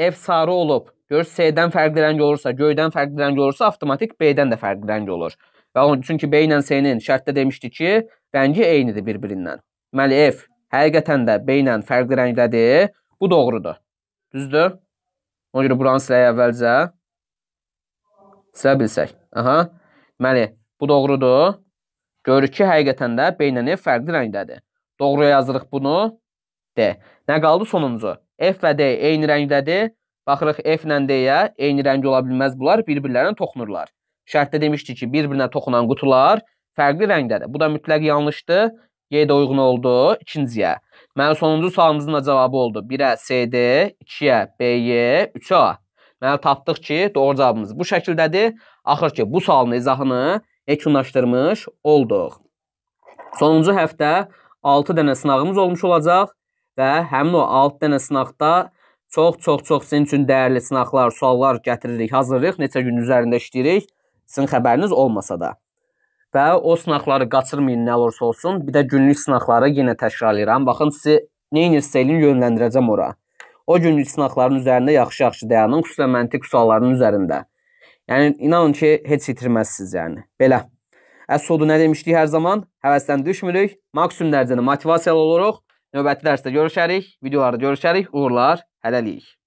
A: F sarı olub, gör S-dən fərqli rəng olursa, göydən fərqli rəng olursa, avtomatik B-dən də fərqli rəng olur. Və o, çünki B ilə C-nin şərtdə demişdi ki, rəngi eynidir bir-birindən. Deməli F həqiqətən də B ilə fərqli rəngdədir. Bu doğrudur. Düzdür? Ona görə buranı silək əvvəlcə. Silə bilsək. Aha. Deməli, bu doğrudur. Görürük ki, həqiqətən də B ilə F fərqli rəngdədir. Doğruya yazırıq bunu. D. Nə qaldı sonuncu? F və D eyni rəngdədir. Baxırıq F ilə D-yə eyni rəng ola bilməz bunlar, bir-birlərinə toxunurlar şərtdə demişdi ki, bir-birinə toxunan qutular fərqli rəngdədir. Bu da mütləq yanlışdır. Y də uyğun oldu ikinciyə. Mənim sonuncu sualımızın da cavabı oldu. 1-ə CD, 2-yə BY, 3-ə A. Deməli tapdıq ki, doğru cavabımız bu şəkildədir. Axır ki, bu sualın izahını yekunlaşdırmış olduq. Sonuncu həftə 6 dənə sınağımız olmuş olacaq və həmin o 6 dənə sınaqda çox-çox-çox sizin üçün dəyərli sınaqlar, suallar gətiririk, hazırlayırıq, neçə gün üzərində işləyirik sizin xəbəriniz olmasa da. Və o sınaqları qaçırmayın nə olursa olsun. Bir də günlük sınaqları yenə təkrarlayıram. Baxın sizi neyinizsə elin yönləndirəcəm ora. O günlük sınaqların üzərində yaxşı-yaxşı dayanın, xüsusən məntiq suallarının üzərində. Yəni inanın ki, heç itirməzsiniz yəni. Belə. Əs-sodu nə demişdik hər zaman? Həvəsdən düşmürük, maksimum dərəcədə motivasiyalı oluruq. Növbəti dərsdə görüşərik, videolarda görüşərik. Uğurlar, hələlik.